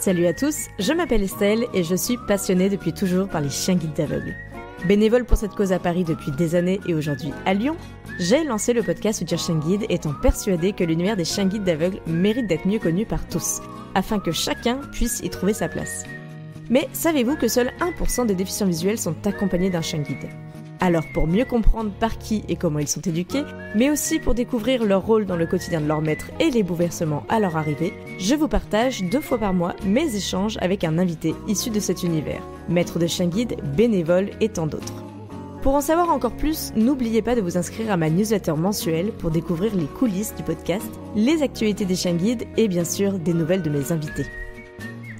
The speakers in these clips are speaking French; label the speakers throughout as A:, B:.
A: Salut à tous, je m'appelle Estelle et je suis passionnée depuis toujours par les chiens guides d'aveugles. Bénévole pour cette cause à Paris depuis des années et aujourd'hui à Lyon, j'ai lancé le podcast Future Chien Guide étant persuadée que l'univers des chiens guides d'aveugles mérite d'être mieux connu par tous, afin que chacun puisse y trouver sa place. Mais savez-vous que seuls 1% des déficients visuels sont accompagnés d'un chien guide alors pour mieux comprendre par qui et comment ils sont éduqués, mais aussi pour découvrir leur rôle dans le quotidien de leur maître et les bouleversements à leur arrivée, je vous partage deux fois par mois mes échanges avec un invité issu de cet univers, maître de chien guide, bénévole et tant d'autres. Pour en savoir encore plus, n'oubliez pas de vous inscrire à ma newsletter mensuelle pour découvrir les coulisses du podcast, les actualités des chiens guides et bien sûr des nouvelles de mes invités.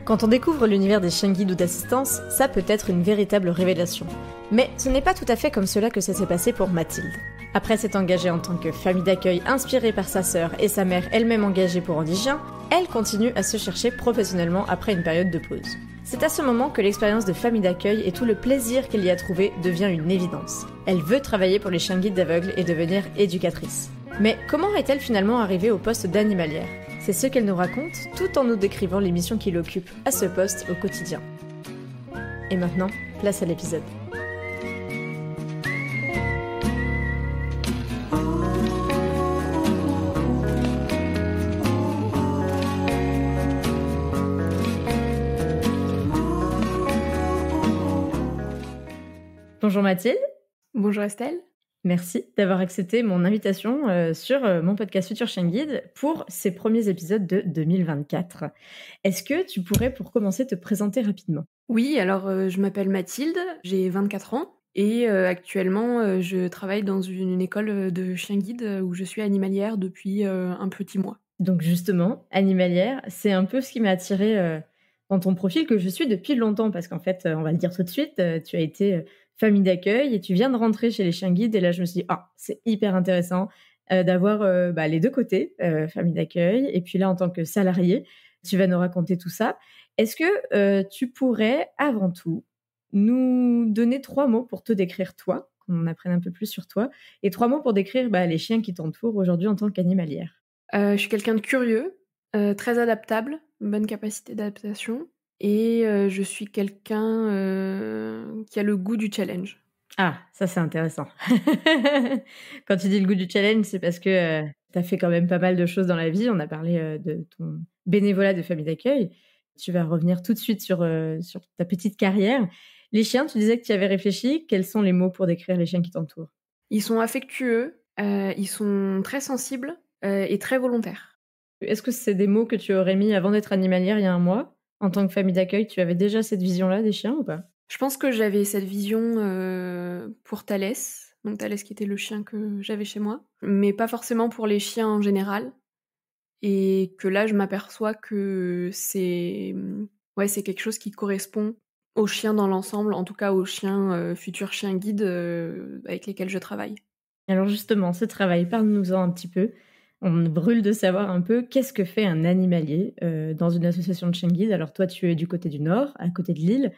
A: Quand on découvre l'univers des chiens guides ou d'assistance, ça peut être une véritable révélation. Mais ce n'est pas tout à fait comme cela que ça s'est passé pour Mathilde. Après s'être engagée en tant que famille d'accueil inspirée par sa sœur et sa mère elle-même engagée pour chien, elle continue à se chercher professionnellement après une période de pause. C'est à ce moment que l'expérience de famille d'accueil et tout le plaisir qu'elle y a trouvé devient une évidence. Elle veut travailler pour les chiens guides d'aveugles et devenir éducatrice. Mais comment est-elle finalement arrivée au poste d'animalière c'est ce qu'elle nous raconte tout en nous décrivant les missions qui occupe à ce poste au quotidien. Et maintenant, place à l'épisode. Bonjour Mathilde. Bonjour Estelle. Merci d'avoir accepté mon invitation euh, sur euh, mon podcast Future Chien Guide pour ces premiers épisodes de 2024. Est-ce que tu pourrais, pour commencer, te présenter rapidement
B: Oui, alors euh, je m'appelle Mathilde, j'ai 24 ans et actuellement je travaille dans une, école de chien guide où je suis animalière depuis un petit mois.
A: Donc justement, animalière, c'est un peu ce qui m'a attiré dans ton profil que je suis depuis longtemps parce qu'en fait, on va le dire tout de suite, tu as été famille d'accueil et tu viens de rentrer chez les chiens guides. Et là, je me suis dit, ah, c'est hyper intéressant euh, d'avoir euh, bah, les deux côtés, euh, famille d'accueil, et puis là, en tant que salarié, tu vas nous raconter tout ça. Est-ce que tu pourrais, avant tout, nous donner trois mots pour te décrire toi, qu'on apprenne un peu plus sur toi, et trois mots pour décrire bah, les chiens qui t'entourent aujourd'hui en tant qu'animalière Je suis
B: quelqu'un de curieux, très adaptable, bonne capacité d'adaptation, et euh, je suis quelqu'un euh, qui a le goût du challenge.
A: Ah, ça c'est intéressant. quand tu dis le goût du challenge, c'est parce que euh, tu as fait quand même pas mal de choses dans la vie. On a parlé de ton bénévolat de famille d'accueil. Tu vas revenir tout de suite sur, ta petite carrière. Les chiens, tu disais que tu avais réfléchi. Quels sont les mots pour décrire les chiens qui t'entourent
B: Ils sont affectueux, ils sont très sensibles et très volontaires.
A: Est-ce que c'est des mots que tu aurais mis avant d'être animalière il y a un mois en tant que famille d'accueil, tu avais déjà cette vision-là des chiens ou pas
B: Je pense que j'avais cette vision euh, pour Thalès, donc Thalès qui était le chien que j'avais chez moi, mais pas forcément pour les chiens en général. Et que là, je m'aperçois que c'est ouais, c'est quelque chose qui correspond aux chiens dans l'ensemble, en tout cas aux chiens euh, futurs chiens guides euh, avec lesquels je travaille.
A: Alors justement, ce travail, parle-nous-en un petit peu. On brûle de savoir un peu qu'est-ce que fait un animalier euh, dans une association de schengen Alors toi, tu es du côté du nord, à côté de Lille.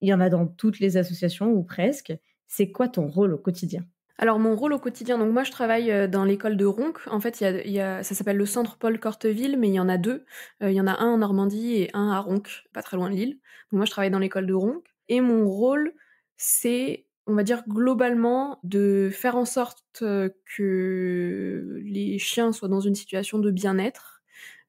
A: Il y en a dans toutes les associations ou presque. C'est quoi ton rôle au quotidien
B: alors mon rôle au quotidien, donc moi je travaille euh, dans l'école de Ronc. En fait, il ça s'appelle le Centre Paul Corteville, mais il y en a deux. Euh, il y en a un en Normandie et un à Ronc, pas très loin de Lille. Donc moi je travaille dans l'école de Ronc. Et mon rôle, c'est on va dire globalement, de faire en sorte que les chiens soient dans une situation de bien-être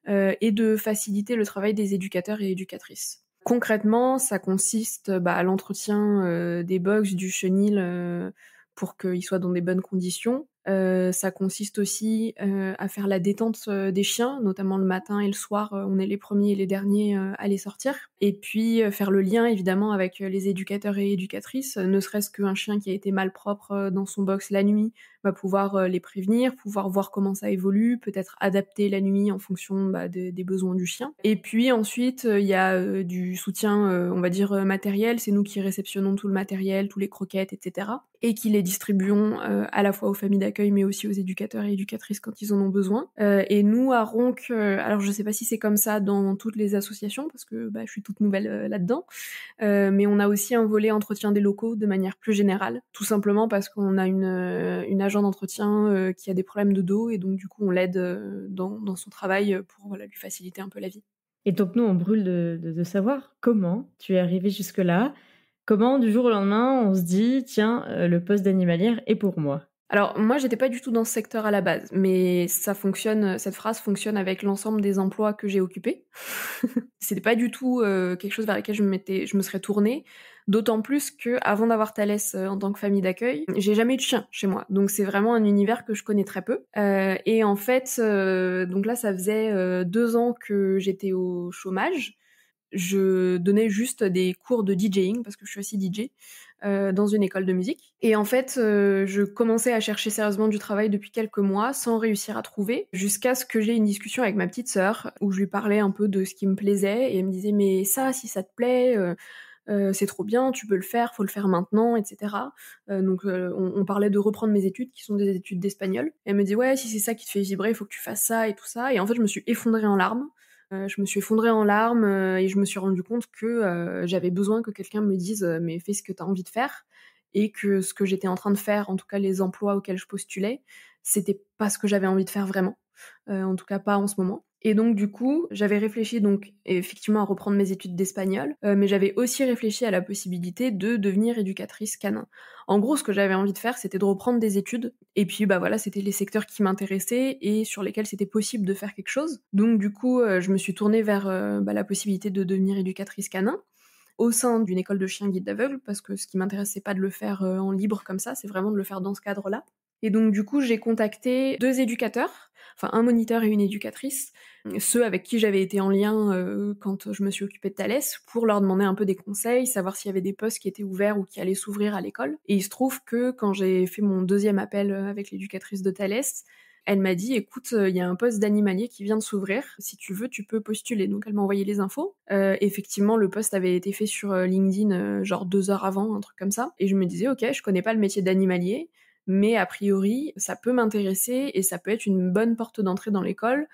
B: et de faciliter le travail des éducateurs et éducatrices. Concrètement, ça consiste bah, à l'entretien des box, du chenil pour qu'ils soient dans des bonnes conditions, euh, ça consiste aussi euh, à faire la détente euh, des chiens, notamment le matin et le soir. on est les premiers et les derniers à les sortir. Et puis faire le lien évidemment avec les éducateurs et éducatrices, ne serait-ce qu'un chien qui a été mal malpropre dans son box la nuit, pouvoir euh, les prévenir, pouvoir voir comment ça évolue, peut-être adapter la nuit en fonction bah, des besoins du chien. Et puis ensuite, euh, il y a euh, du soutien, on va dire, matériel. C'est nous qui réceptionnons tout le matériel, tous les croquettes, etc. Et qui les distribuons à la fois aux familles d'accueil, mais aussi aux éducateurs et éducatrices quand ils en ont besoin. et nous, à Ronc, alors je sais pas si c'est comme ça dans toutes les associations, parce que bah, je suis toute nouvelle là-dedans, mais on a aussi un volet entretien des locaux de manière plus générale, tout simplement parce qu'on a une, une agence d'entretien euh, qui a des problèmes de dos et donc du coup on l'aide euh, dans, son travail euh, pour voilà, lui faciliter un peu la vie.
A: Et donc nous on brûle de, savoir comment tu es arrivé jusque là, comment du jour au lendemain on se dit tiens le poste d'animalière est pour moi.
B: Alors moi j'étais pas du tout dans ce secteur à la base, mais ça fonctionne, cette phrase fonctionne avec l'ensemble des emplois que j'ai occupés. C'était pas du tout quelque chose vers lequel je je me serais tournée. D'autant plus que avant d'avoir Thalès euh, en tant que famille d'accueil, j'ai jamais eu de chien chez moi. Donc c'est vraiment un univers que je connais très peu. Euh, et en fait, euh, donc là, ça faisait deux ans que j'étais au chômage. Je donnais juste des cours de DJing parce que je suis aussi DJ dans une école de musique. Et en fait, je commençais à chercher sérieusement du travail depuis quelques mois sans réussir à trouver, jusqu'à ce que j'ai une discussion avec ma petite sœur où je lui parlais un peu de ce qui me plaisait et elle me disait mais ça, si ça te plaît euh, c'est trop bien, tu peux le faire, faut le faire maintenant, etc. Euh, donc euh, on, parlait de reprendre mes études, qui sont des études d'espagnol. Elle me dit ouais, si c'est ça qui te fait vibrer, il faut que tu fasses ça et tout ça. Et en fait, je me suis effondrée en larmes. je me suis effondrée en larmes et je me suis rendu compte que j'avais besoin que quelqu'un me dise mais fais ce que tu as envie de faire et que ce que j'étais en train de faire, en tout cas les emplois auxquels je postulais, c'était pas ce que j'avais envie de faire vraiment. en tout cas pas en ce moment. Et donc du coup, j'avais réfléchi donc effectivement à reprendre mes études d'espagnol, euh, mais j'avais aussi réfléchi à la possibilité de devenir éducatrice canin. En gros, ce que j'avais envie de faire, c'était de reprendre des études. Et puis bah voilà, c'était les secteurs qui m'intéressaient et sur lesquels c'était possible de faire quelque chose. Donc du coup, euh, je me suis tournée vers euh, bah, la possibilité de devenir éducatrice canin au sein d'une école de chiens guides d'aveugle parce que ce qui m'intéressait pas de le faire en libre comme ça, c'est vraiment de le faire dans ce cadre-là. Et donc du coup, j'ai contacté deux éducateurs, enfin un moniteur et une éducatrice, ceux avec qui j'avais été en lien euh, quand je me suis occupée de Thalès, pour leur demander un peu des conseils, savoir s'il y avait des postes qui étaient ouverts ou qui allaient s'ouvrir à l'école. Et il se trouve que quand j'ai fait mon deuxième appel euh, avec l'éducatrice de Thalès, elle m'a dit écoute, euh, il y a un poste d'animalier qui vient de s'ouvrir. Si tu veux, tu peux postuler. Donc elle m'a envoyé les infos. effectivement, le poste avait été fait sur LinkedIn genre deux heures avant, un truc comme ça. Et je me disais ok, je connais pas le métier d'animalier mais a priori, ça peut m'intéresser et ça peut être une bonne porte d'entrée dans l'école,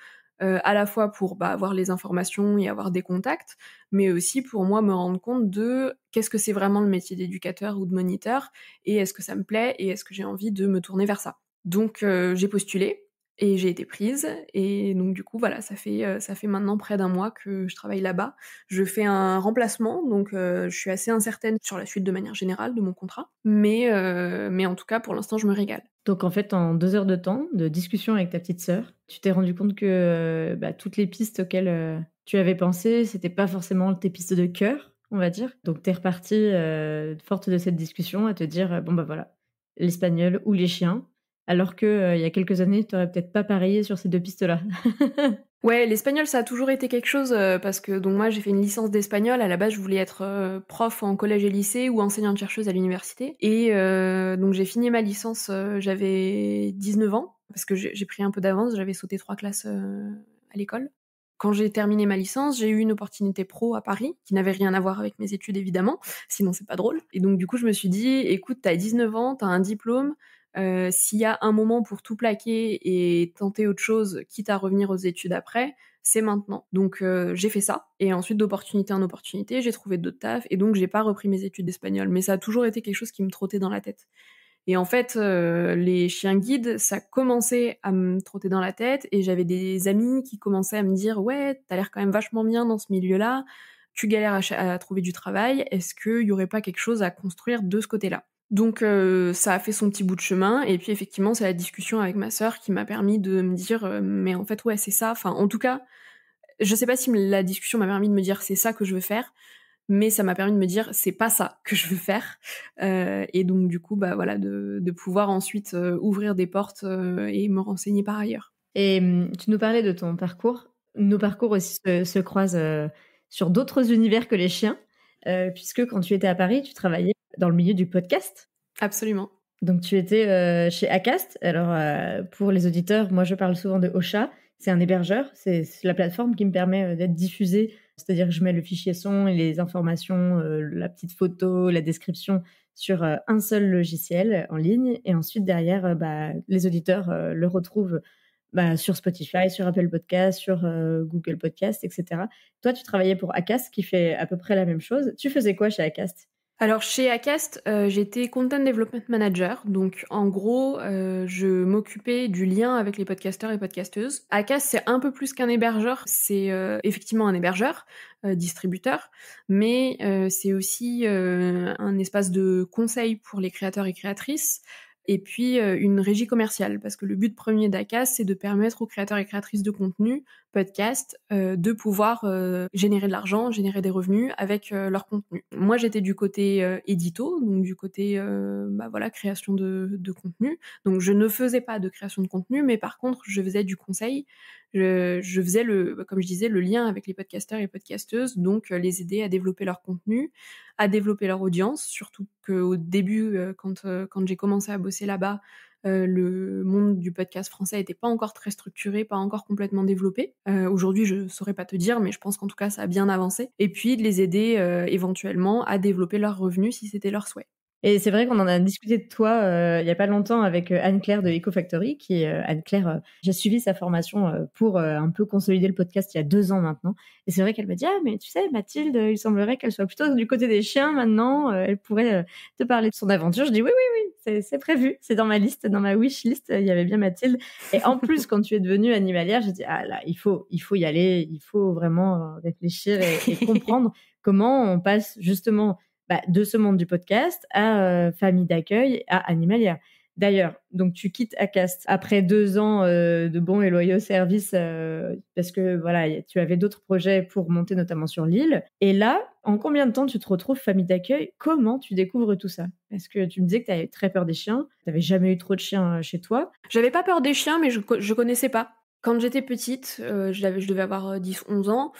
B: euh, à la fois pour bah, avoir les informations et avoir des contacts, mais aussi pour moi me rendre compte de qu'est-ce que c'est vraiment le métier d'éducateur ou de moniteur, et est-ce que ça me plaît, et est-ce que j'ai envie de me tourner vers ça. Donc euh, j'ai postulé, et j'ai été prise. Et donc, du coup, voilà, ça fait, euh, ça fait maintenant près d'un mois que je travaille là-bas. Je fais un remplacement, donc euh, je suis assez incertaine sur la suite de manière générale de mon contrat. Mais, euh, mais en tout cas, pour l'instant,
A: je me régale. Donc, en fait, en deux heures de temps, de discussion avec ta petite sœur, tu t'es rendu compte que bah, toutes les pistes auxquelles tu avais pensé, c'était pas forcément tes pistes de cœur, on va dire. Donc, t'es repartie forte de cette discussion à te dire, bon, bah voilà, l'espagnol ou les chiens, alors que euh, il y a quelques années, tu n'aurais peut-être pas parié sur ces deux pistes-là.
B: ouais, l'espagnol, ça a toujours été quelque chose euh, parce que donc moi, j'ai fait une licence d'espagnol. À la base, je voulais être euh, prof en collège et lycée ou enseignante chercheuse à l'université. Et donc, j'ai fini ma licence, j'avais 19 ans parce que j'ai pris un peu d'avance, j'avais sauté trois classes à l'école. Quand j'ai terminé ma licence, j'ai eu une opportunité pro à Paris, qui n'avait rien à voir avec mes études évidemment, sinon c'est pas drôle. Et donc du coup, je me suis dit, écoute, t'as 19 ans, t'as un diplôme, euh, s'il y a un moment pour tout plaquer et tenter autre chose, quitte à revenir aux études après, c'est maintenant. Donc euh, j'ai fait ça et ensuite d'opportunité en opportunité, j'ai trouvé d'autres tafs et donc j'ai pas repris mes études d'espagnol. Mais ça a toujours été quelque chose qui me trottait dans la tête. Et en fait, euh, les chiens guides, ça commençait à me trotter dans la tête et j'avais des amis qui commençaient à me dire ouais, t'as l'air quand même vachement bien dans ce milieu-là. Tu galères à, trouver du travail. Est-ce qu'il y aurait pas quelque chose à construire de ce côté-là donc euh, ça a fait son petit bout de chemin et puis effectivement c'est la discussion avec ma sœur qui m'a permis de me dire euh, mais en fait ouais c'est ça enfin en tout cas je sais pas si la discussion m'a permis de me dire c'est ça que je veux faire mais ça m'a permis de me dire c'est pas ça que je veux faire euh, et donc du coup bah voilà de, pouvoir ensuite ouvrir des portes et me renseigner par ailleurs. Et mm, tu nous parlais de ton
A: parcours, nos parcours aussi se croisent sur d'autres univers que les chiens puisque quand tu étais à Paris tu travaillais dans le milieu du podcast. Absolument. Donc tu étais euh, chez Acast. Alors euh, pour les auditeurs, moi je parle souvent de Ocha. C'est un hébergeur, c'est la plateforme qui me permet euh, d'être diffusée. C'est-à-dire que je mets le fichier son et les informations, la petite photo, la description sur un seul logiciel en ligne. Et ensuite derrière, bah, les auditeurs le retrouvent bah, sur Spotify, sur Apple Podcast, sur Google Podcast, etc. Toi, tu travaillais pour Acast qui fait à peu près la même chose. Tu
B: faisais quoi chez Acast alors chez Acast, euh, j'étais Content Development Manager. Donc en gros, euh, je m'occupais du lien avec les podcasteurs et podcasteuses. Acast, c'est un peu plus qu'un hébergeur. C'est euh, effectivement un hébergeur, distributeur, mais c'est aussi un espace de conseil pour les créateurs et créatrices et puis une régie commerciale, parce que le but premier d'Acast c'est de permettre aux créateurs et créatrices de contenu podcast euh, de pouvoir euh, générer de l'argent, générer des revenus avec euh, leur contenu. Moi, j'étais du côté édito, donc du côté bah, voilà création de, de, contenu. Donc, je ne faisais pas de création de contenu, mais par contre, je faisais du conseil. Je, je faisais le, bah, comme je disais, le lien avec les podcasteurs et podcasteuses, donc les aider à développer leur contenu, à développer leur audience. Surtout qu'au début, quand quand j'ai commencé à bosser là-bas, euh, le monde du podcast français était pas encore très structuré, pas encore complètement développé. Euh, aujourd'hui, je saurais pas te dire, mais je pense qu'en tout cas, ça a bien avancé. Et puis de les aider euh, éventuellement à développer leurs revenus si c'était leur souhait. Et c'est vrai qu'on en a discuté de toi euh, il n'y a pas longtemps
A: avec euh, Anne-Claire de EcoFactory, qui euh, Anne-Claire, j'ai suivi sa formation pour un peu consolider le podcast il y a deux ans maintenant. Et c'est vrai qu'elle me dit, ah mais tu sais, Mathilde, il semblerait qu'elle soit plutôt du côté des chiens maintenant, elle pourrait te parler de son aventure. Je dis, oui, oui, oui, c'est prévu, c'est dans ma liste, dans ma wish list, il y avait bien Mathilde. Et en plus, quand tu es devenue animalière, j'ai dit, ah là, il faut, il faut y aller, il faut vraiment réfléchir et comprendre comment on passe justement bah, de ce monde du podcast à euh, famille d'accueil, à Animalia. D'ailleurs, donc tu quittes Acast après deux ans euh, de bons et loyaux services euh, parce que voilà, tu avais d'autres projets pour monter notamment sur l'île. Et là, en combien de temps tu te retrouves famille d'accueil Comment tu découvres tout ça Est-ce que tu me disais que tu avais très peur des chiens, tu n'avais jamais eu trop de chiens chez toi.
B: J'avais pas peur des chiens, mais je, ne connaissais pas. Quand j'étais petite, je, je devais avoir 10-11 ans,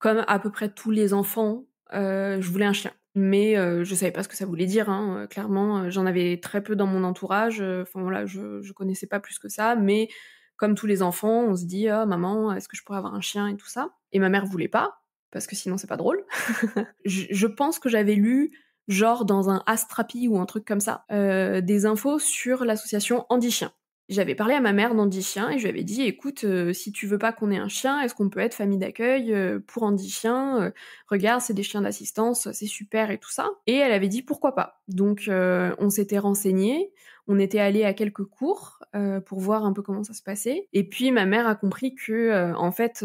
B: comme à peu près tous les enfants, je voulais un chien mais euh, je savais pas ce que ça voulait dire. Hein, euh, clairement, euh, j'en avais très peu dans mon entourage. Enfin voilà, je, je connaissais pas plus que ça, mais comme tous les enfants, on se dit oh, maman, est-ce que je pourrais avoir un chien et tout ça. Et ma mère voulait pas parce que sinon c'est pas drôle. je, pense que j'avais lu genre dans un Astrapi ou un truc comme ça, des infos sur l'association Andy Chien j'avais parlé à ma mère d'Andy Chien et je lui avais dit écoute, euh, si tu veux pas qu'on ait un chien, est-ce qu'on peut être famille d'accueil euh, pour Andy Chien euh, Regarde, c'est des chiens d'assistance, c'est super et tout ça. Et elle avait dit pourquoi pas. Donc on s'était renseigné, on était allé à quelques cours pour voir un peu comment ça se passait. Et puis ma mère a compris que en fait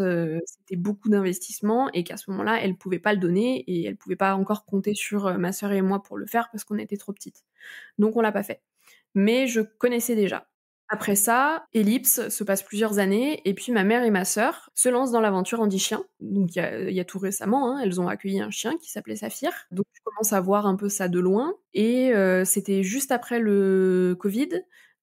B: c'était beaucoup d'investissement et qu'à ce moment-là elle pouvait pas le donner et elle pouvait pas encore compter sur ma sœur et moi pour le faire parce qu'on était trop petites. Donc on l'a pas fait mais je connaissais déjà. Après ça, Ellipse se passe plusieurs années, et puis ma mère et ma sœur se lancent dans l'aventure en chien Donc il y, a, tout récemment, hein, elles ont accueilli un chien qui s'appelait Saphir. Donc je commence à voir un peu ça de loin. Et euh, c'était juste après le Covid.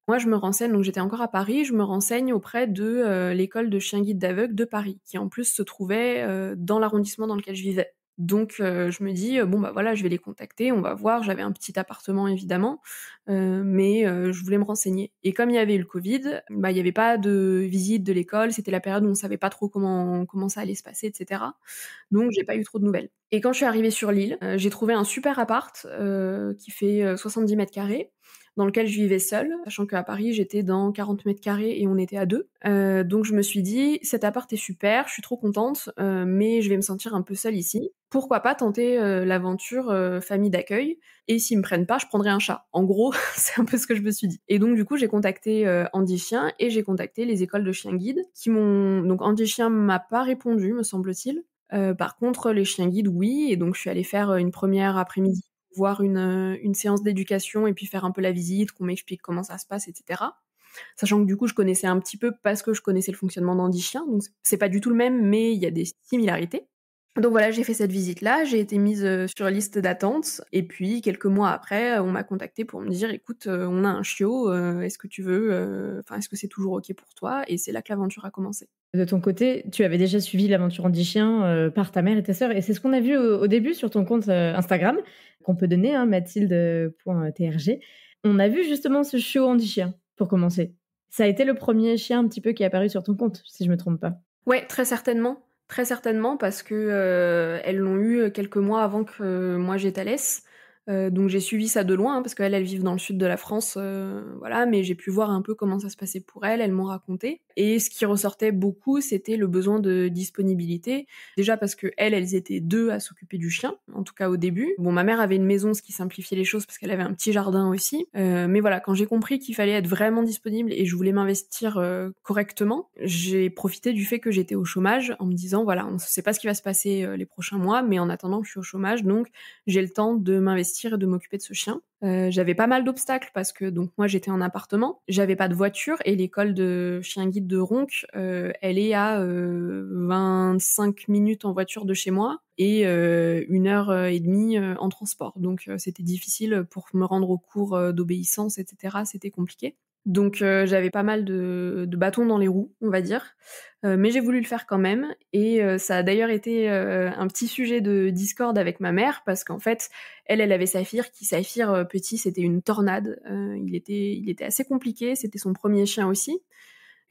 B: Moi, je me renseigne, donc j'étais encore à Paris, je me renseigne auprès de euh, l'école de chiens guides d'aveugle de Paris, qui en plus se trouvait euh, dans l'arrondissement dans lequel je vivais. Donc euh, je me dis euh, bon bah voilà je vais les contacter, on va voir. J'avais un petit appartement évidemment, euh, mais je voulais me renseigner. Et comme il y avait eu le Covid, bah il n'y avait pas de visite de l'école. C'était la période où on savait pas trop comment comment ça allait se passer, etc. Donc j'ai pas eu trop de nouvelles. Et quand je suis arrivée sur l'île, j'ai trouvé un super appart qui fait 70 mètres carrés dans lequel je vivais seule, sachant qu'à Paris j'étais dans 40 mètres carrés et on était à deux. Euh, donc je me suis dit cet appart est super, je suis trop contente, euh, mais je vais me sentir un peu seule ici. Pourquoi pas tenter euh, l'aventure famille d'accueil Et s'ils me prennent pas, je prendrai un chat. En gros, c'est un peu ce que je me suis dit. Et donc du coup j'ai contacté Andy Chien et j'ai contacté les écoles de chiens guides qui m'ont donc Andy Chien m'a pas répondu me semble-t-il. par contre, les chiens guides, oui. Et donc, je suis allée faire une première après-midi voir euh, une, séance d'éducation et puis faire un peu la visite, qu'on m'explique comment ça se passe, etc. Sachant que du coup, je connaissais un petit peu parce que je connaissais le fonctionnement d'Andy Chien, donc c'est pas du tout le même, mais il y a des similarités. Donc voilà, j'ai fait cette visite-là, j'ai été mise euh, sur liste d'attente, et puis quelques mois après, euh, on m'a contactée pour me dire, écoute, euh, on a un chiot, est-ce que tu veux, enfin, est-ce que c'est toujours ok pour toi Et c'est là que l'aventure a commencé.
A: De ton côté, tu avais déjà suivi l'aventure en 10 chiens par ta mère et ta sœur, et c'est ce qu'on a vu au, début sur ton compte Instagram, qu'on peut donner, hein, mathilde.trg. On a vu justement ce chiot en 10 chiens, pour commencer. Ça a été le premier chien un petit peu qui est apparu sur ton compte, si je me trompe pas.
B: Ouais, très certainement. Très certainement parce que euh, elles l'ont eu euh, quelques mois avant que euh, moi j'étalesse. Euh, donc j'ai suivi ça de loin hein, parce qu'elles elles vivent dans le sud de la France, euh, voilà. Mais j'ai pu voir un peu comment ça se passait pour elles. Elles m'ont raconté. Et ce qui ressortait beaucoup, c'était le besoin de disponibilité. Déjà parce que elles, elles étaient deux à s'occuper du chien, en tout cas au début. Bon, ma mère avait une maison, ce qui simplifiait les choses parce qu'elle avait un petit jardin aussi. Euh, mais voilà, quand j'ai compris qu'il fallait être vraiment disponible et je voulais m'investir correctement, j'ai profité du fait que j'étais au chômage en me disant voilà, on ne sait pas ce qui va se passer les prochains mois, mais en attendant, je suis au chômage, donc j'ai le temps de m'investir de m'occuper de ce chien. Euh, j'avais pas mal d'obstacles parce que donc moi j'étais en appartement, j'avais pas de voiture et l'école de chien guide de Ronc, euh, elle est à 25 euh, minutes en voiture de chez moi et une heure et demie en transport. Donc c'était difficile pour me rendre au cours d'obéissance, etc. C'était compliqué. Donc euh, j'avais pas mal de, bâtons dans les roues, on va dire, euh, mais j'ai voulu le faire quand même. Et euh, ça a d'ailleurs été un petit sujet de discorde avec ma mère parce qu'en fait, elle, elle avait Saphir, qui Saphir petit, c'était une tornade. il était, il était assez compliqué. C'était son premier chien aussi.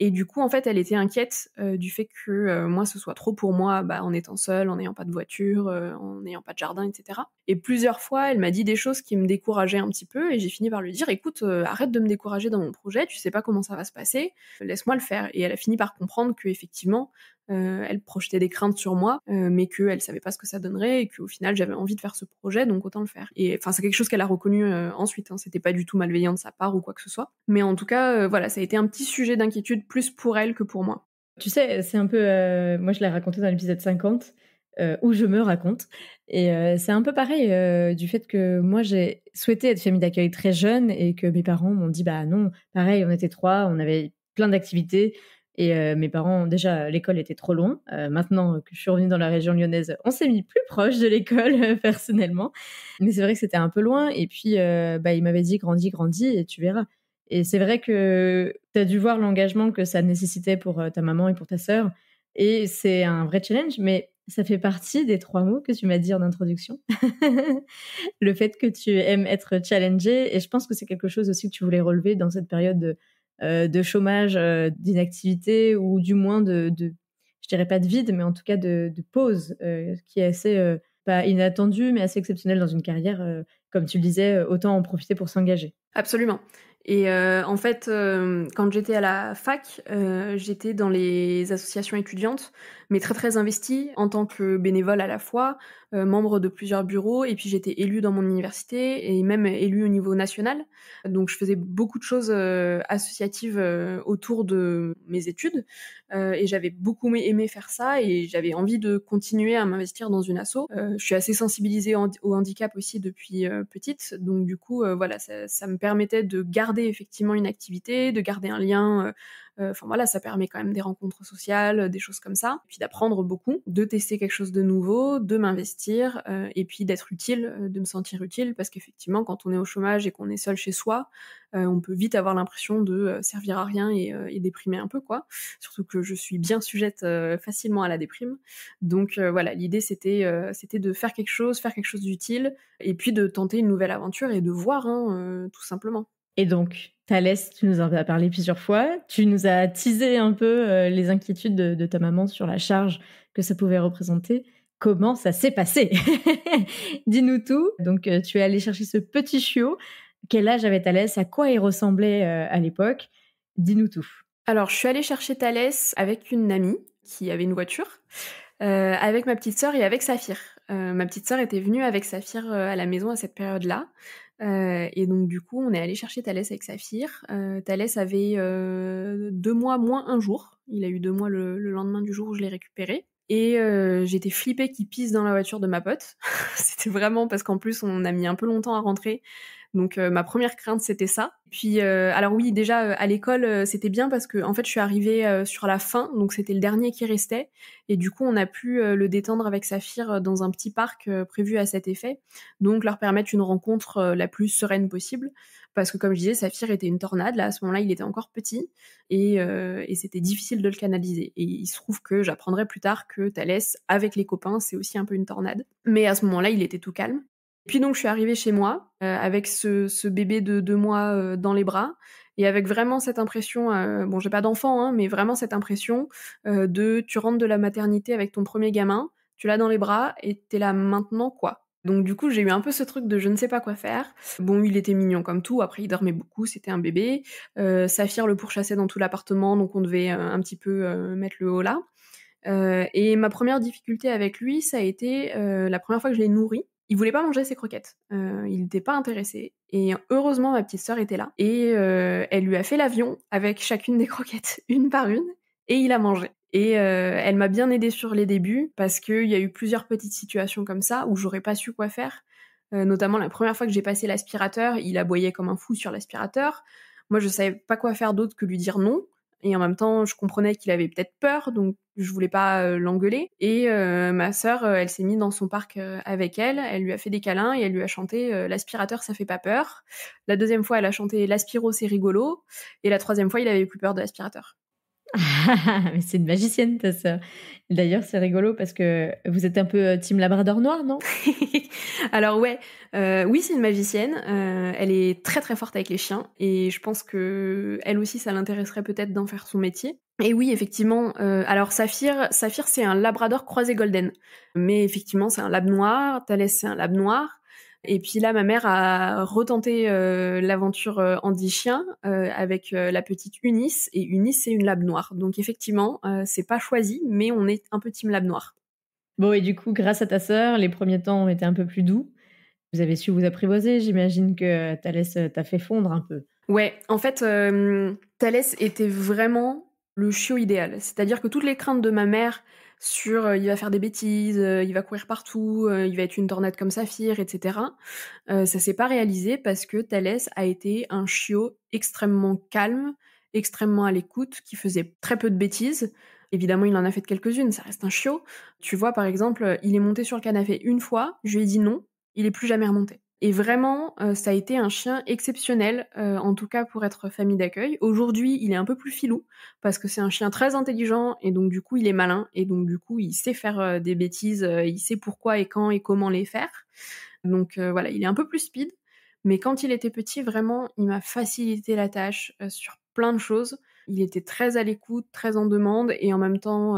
B: Et du coup, en fait, elle était inquiète euh, du fait que euh, moi, ce soit trop pour moi, bah, en étant seule, en n'ayant pas de voiture, euh, en n'ayant pas de jardin, etc. Et plusieurs fois, elle m'a dit des choses qui me décourageaient un petit peu, et j'ai fini par lui dire, écoute, arrête de me décourager dans mon projet, tu sais pas comment ça va se passer, laisse-moi le faire. Et elle a fini par comprendre que effectivement, euh, elle projetait des craintes sur moi, euh, mais qu'elle savait pas ce que ça donnerait et qu'au final j'avais envie de faire ce projet, donc autant le faire. Et enfin c'est quelque chose qu'elle a reconnu euh, ensuite. Hein. C'était pas du tout malveillant de sa part ou quoi que ce soit. Mais en tout cas, voilà, ça a été un petit sujet d'inquiétude plus pour elle que pour moi. Tu sais, c'est un peu,
A: moi je l'ai raconté dans l'épisode 50. où je me raconte. Et c'est un peu pareil du fait que moi j'ai souhaité être famille d'accueil très jeune et que mes parents m'ont dit bah non, pareil, on était trois, on avait plein d'activités, et euh, mes parents, déjà, l'école était trop loin. Euh, maintenant que je suis revenue dans la région lyonnaise, on s'est mis plus proche de l'école personnellement. Mais c'est vrai que c'était un peu loin. Et puis, euh, bah, ils m'avaient dit grandis, grandis, et tu verras. Et c'est vrai que tu as dû voir l'engagement que ça nécessitait pour ta maman et pour ta sœur. Et c'est un vrai challenge, mais ça fait partie des trois mots que tu m'as dit en introduction. Le fait que tu aimes être challengée. Et je pense que c'est quelque chose aussi que tu voulais relever dans cette période de euh, de chômage, euh, d'inactivité ou du moins de, je dirais pas de vide, mais en tout cas de, pause, pause, euh, qui est assez pas inattendu, mais assez exceptionnel dans une carrière. comme tu le disais, autant en profiter pour s'engager.
B: Absolument. Et en fait, quand j'étais à la fac, j'étais dans les associations étudiantes, mais très très investie en tant que bénévole à la fois, euh, membre de plusieurs bureaux, et puis j'étais élue dans mon université et même élue au niveau national. Donc je faisais beaucoup de choses euh, associatives euh, autour de mes études, et j'avais beaucoup aimé faire ça, et j'avais envie de continuer à m'investir dans une asso. je suis assez sensibilisée au handicap aussi depuis petite, donc du coup voilà, ça, ça me permettait de garder effectivement une activité, de garder un lien euh, enfin voilà, ça permet quand même des rencontres sociales, euh, des choses comme ça. Puis d'apprendre beaucoup, de tester quelque chose de nouveau, de m'investir euh, et puis d'être utile, de me sentir utile parce qu'effectivement, quand on est au chômage et qu'on est seul chez soi, on peut vite avoir l'impression de servir à rien et, et, déprimer un peu quoi. Surtout que je suis bien sujette facilement à la déprime. Donc voilà, l'idée c'était de faire quelque chose, faire quelque chose d'utile et puis de tenter une nouvelle aventure et de voir hein, tout simplement. Et donc, Thalès, tu
A: nous en as parlé plusieurs fois. Tu nous as teasé un peu euh, les inquiétudes de, ta maman sur la charge que ça pouvait représenter. Comment ça s'est passé Dis-nous tout. Donc, euh, tu es allé chercher ce petit chiot. Quel âge avait Thalès À quoi il ressemblait euh, à l'époque Dis-nous tout.
B: Alors, je suis allée chercher Thalès avec une amie qui avait une voiture, avec ma petite sœur et avec Saphir. ma petite sœur était venue avec Saphir à la maison à cette période-là. Euh, et donc du coup, on est allé chercher Thalès avec Saphir. Euh, Thalès avait euh, deux mois moins un jour. Il a eu deux mois le, le lendemain du jour où je l'ai récupéré. Et j'étais flippée qu'il pisse dans la voiture de ma pote. C'était vraiment parce qu'en plus on a mis un peu longtemps à rentrer. Donc euh, ma première crainte c'était ça. Puis euh, alors oui déjà euh, à l'école c'était bien parce que en fait je suis arrivée sur la fin donc c'était le dernier qui restait et du coup on a pu le détendre avec Saphir dans un petit parc prévu à cet effet donc leur permettre une rencontre la plus sereine possible parce que comme je disais Saphir était une tornade là à ce moment-là il était encore petit et c'était difficile de le canaliser et il se trouve que j'apprendrai plus tard que Thalès avec les copains c'est aussi un peu une tornade mais à ce moment-là il était tout calme puis donc je suis arrivée chez moi euh, avec ce, bébé de deux mois euh, dans les bras et avec vraiment cette impression, euh, bon j'ai pas d'enfant, hein, mais vraiment cette impression de tu rentres de la maternité avec ton premier gamin, tu l'as dans les bras et t'es là maintenant quoi. Donc du coup j'ai eu un peu ce truc de je ne sais pas quoi faire. Bon il était mignon comme tout, après il dormait beaucoup, c'était un bébé. Saphir le pourchassait dans tout l'appartement, donc on devait un petit peu mettre le haut là. et ma première difficulté avec lui, ça a été la première fois que je l'ai nourri il voulait pas manger ses croquettes. Euh, il n'était pas intéressé. Et heureusement, ma petite sœur était là. Et euh, elle lui a fait l'avion avec chacune des croquettes, une par une. Et il a mangé. Et euh, elle m'a bien aidée sur les débuts parce qu'il y a eu plusieurs petites situations comme ça où j'aurais pas su quoi faire. notamment la première fois que j'ai passé l'aspirateur, il aboyait comme un fou sur l'aspirateur. Moi, je savais pas quoi faire d'autre que lui dire non. Et en même temps, je comprenais qu'il avait peut-être peur, donc je voulais pas euh, l'engueuler. Et euh, ma sœur, euh, elle s'est mise dans son parc avec elle. Elle lui a fait des câlins et elle lui a chanté l'aspirateur, ça fait pas peur. La deuxième fois, elle a chanté l'aspiro, c'est rigolo. Et la troisième fois, il avait plus peur de l'aspirateur.
A: Mais c'est une magicienne, ta sœur. D'ailleurs, c'est rigolo parce que vous êtes un peu euh, Team Labrador Noir, non
B: Alors ouais, euh, oui, c'est une magicienne. Euh, elle est très très forte avec les chiens et je pense que elle aussi, ça l'intéresserait peut-être d'en faire son métier. Et oui, effectivement. alors Saphir, Saphir, c'est un Labrador croisé golden, mais effectivement, c'est un lab noir. Thalès, c'est un lab noir. Et puis là, ma mère a retenté euh, l'aventure en euh, Andy chiens euh, avec la petite Unis. Et Unis, c'est une lab noire. Donc effectivement, c'est pas choisi, mais on est un petit team lab noire.
A: Bon, et du coup, grâce à ta sœur, les premiers temps ont été un peu plus doux. Vous avez su vous apprivoiser. J'imagine que Thalès t'a fait fondre un peu.
B: Ouais, en fait, Thalès était vraiment le chiot idéal. C'est-à-dire que toutes les craintes de ma mère, sur euh, il va faire des bêtises, euh, il va courir partout, euh, il va être une tornade comme Saphir, etc. ça s'est pas réalisé parce que Thalès a été un chiot extrêmement calme, extrêmement à l'écoute, qui faisait très peu de bêtises. Évidemment, il en a fait quelques-unes, ça reste un chiot. Tu vois, par exemple, il est monté sur le canapé une fois, je lui ai dit non, il est plus jamais remonté. Et vraiment, euh, ça a été un chien exceptionnel, euh, en tout cas pour être famille d'accueil. Aujourd'hui, il est un peu plus filou, parce que c'est un chien très intelligent, et donc du coup, il est malin, et donc du coup, il sait faire euh, des bêtises, il sait pourquoi et quand et comment les faire. Donc voilà, il est un peu plus speed, mais quand il était petit, vraiment, il m'a facilité la tâche sur plein de choses. Il était très à l'écoute, très en demande et en même temps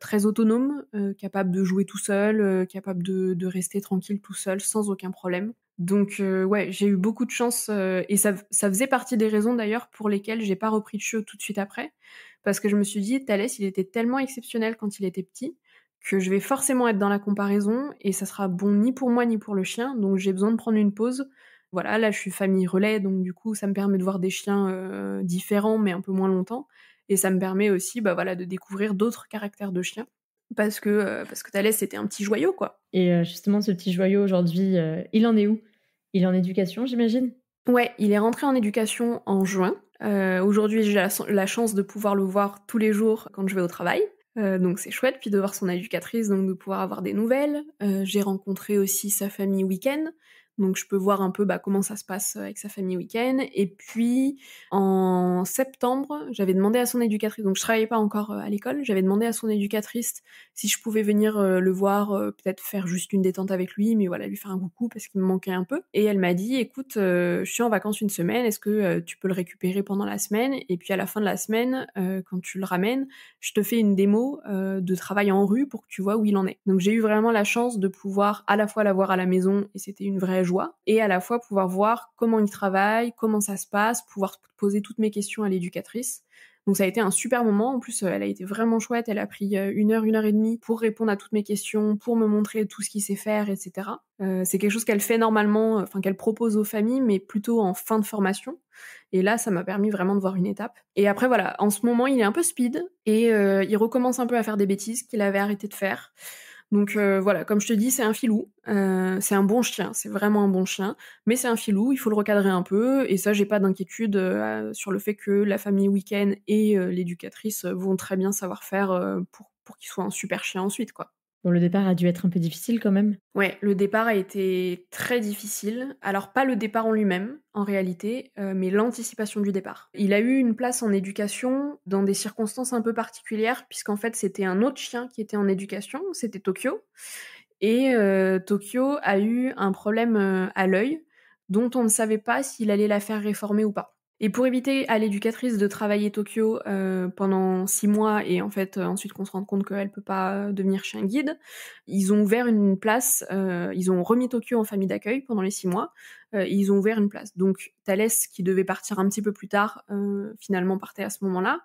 B: très autonome, capable de jouer tout seul, capable de, rester tranquille tout seul sans aucun problème. Donc euh, ouais, j'ai eu beaucoup de chance euh, et ça, ça, faisait partie des raisons d'ailleurs pour lesquelles j'ai pas repris de show tout de suite après, parce que je me suis dit Thalès, il était tellement exceptionnel quand il était petit que je vais forcément être dans la comparaison et ça sera bon ni pour moi ni pour le chien, donc j'ai besoin de prendre une pause. Voilà, là je suis famille relais, donc du coup ça me permet de voir des chiens euh, différents mais un peu moins longtemps et ça me permet aussi bah voilà de découvrir d'autres caractères de chiens parce que, euh, parce que Thalès, c'était un petit joyau, quoi. Et euh, justement, ce petit joyau, aujourd'hui, euh, il en est où Il est en éducation, j'imagine Ouais, il est rentré en éducation en juin. aujourd'hui, j'ai la, chance de pouvoir le voir tous les jours quand je vais au travail. donc c'est chouette, puis de voir son éducatrice, donc de pouvoir avoir des nouvelles. j'ai rencontré aussi sa famille week-end, donc je peux voir un peu bah, comment ça se passe euh, avec sa famille week-end. Et puis en septembre, j'avais demandé à son éducatrice, donc je travaillais pas encore euh, à l'école, j'avais demandé à son éducatrice si je pouvais venir euh, le voir, peut-être faire juste une détente avec lui, mais voilà, lui faire un coucou parce qu'il me manquait un peu. Et elle m'a dit, écoute, je suis en vacances une semaine, est-ce que tu peux le récupérer pendant la semaine Et puis à la fin de la semaine, quand tu le ramènes, je te fais une démo de travail en rue pour que tu vois où il en est. Donc j'ai eu vraiment la chance de pouvoir à la fois l'avoir à la maison, et c'était une vraie joie et à la fois pouvoir voir comment il travaille, comment ça se passe, pouvoir poser toutes mes questions à l'éducatrice. Donc ça a été un super moment. En plus, elle a été vraiment chouette. Elle a pris euh, une heure, une heure et demie pour répondre à toutes mes questions, pour me montrer tout ce qu'il sait faire, etc. Euh, c'est quelque chose qu'elle fait normalement, euh, enfin qu'elle propose aux familles, mais plutôt en fin de formation. Et là, ça m'a permis vraiment de voir une étape. Et après, voilà, en ce moment, il est un peu speed et il recommence un peu à faire des bêtises qu'il avait arrêté de faire. Donc euh, voilà, comme je te dis, c'est un filou. Euh, c'est un bon chien, c'est vraiment un bon chien, mais c'est un filou, il faut le recadrer un peu. Et ça, j'ai pas d'inquiétude euh, sur le fait que la famille week-end et l'éducatrice vont très bien savoir faire pour, pour qu'il soit un super chien ensuite, quoi.
A: Bon, le départ a dû être un peu difficile quand même.
B: Ouais, le départ a été très difficile. Alors pas le départ en lui-même, en réalité, euh, mais l'anticipation du départ. Il a eu une place en éducation dans des circonstances un peu particulières, puisqu'en fait c'était un autre chien qui était en éducation, c'était Tokyo. Et euh, Tokyo a eu un problème euh, à l'œil dont on ne savait pas s'il allait la faire réformer ou pas. Et pour éviter à l'éducatrice de travailler Tokyo euh, pendant six mois et en fait euh, ensuite qu'on se rende compte qu'elle peut pas euh, devenir chien guide, ils ont ouvert une place, ils ont remis Tokyo en famille d'accueil pendant les six mois euh, ils ont ouvert une place. Donc Thalès, qui devait partir un petit peu plus tard, euh, finalement partait à ce moment-là.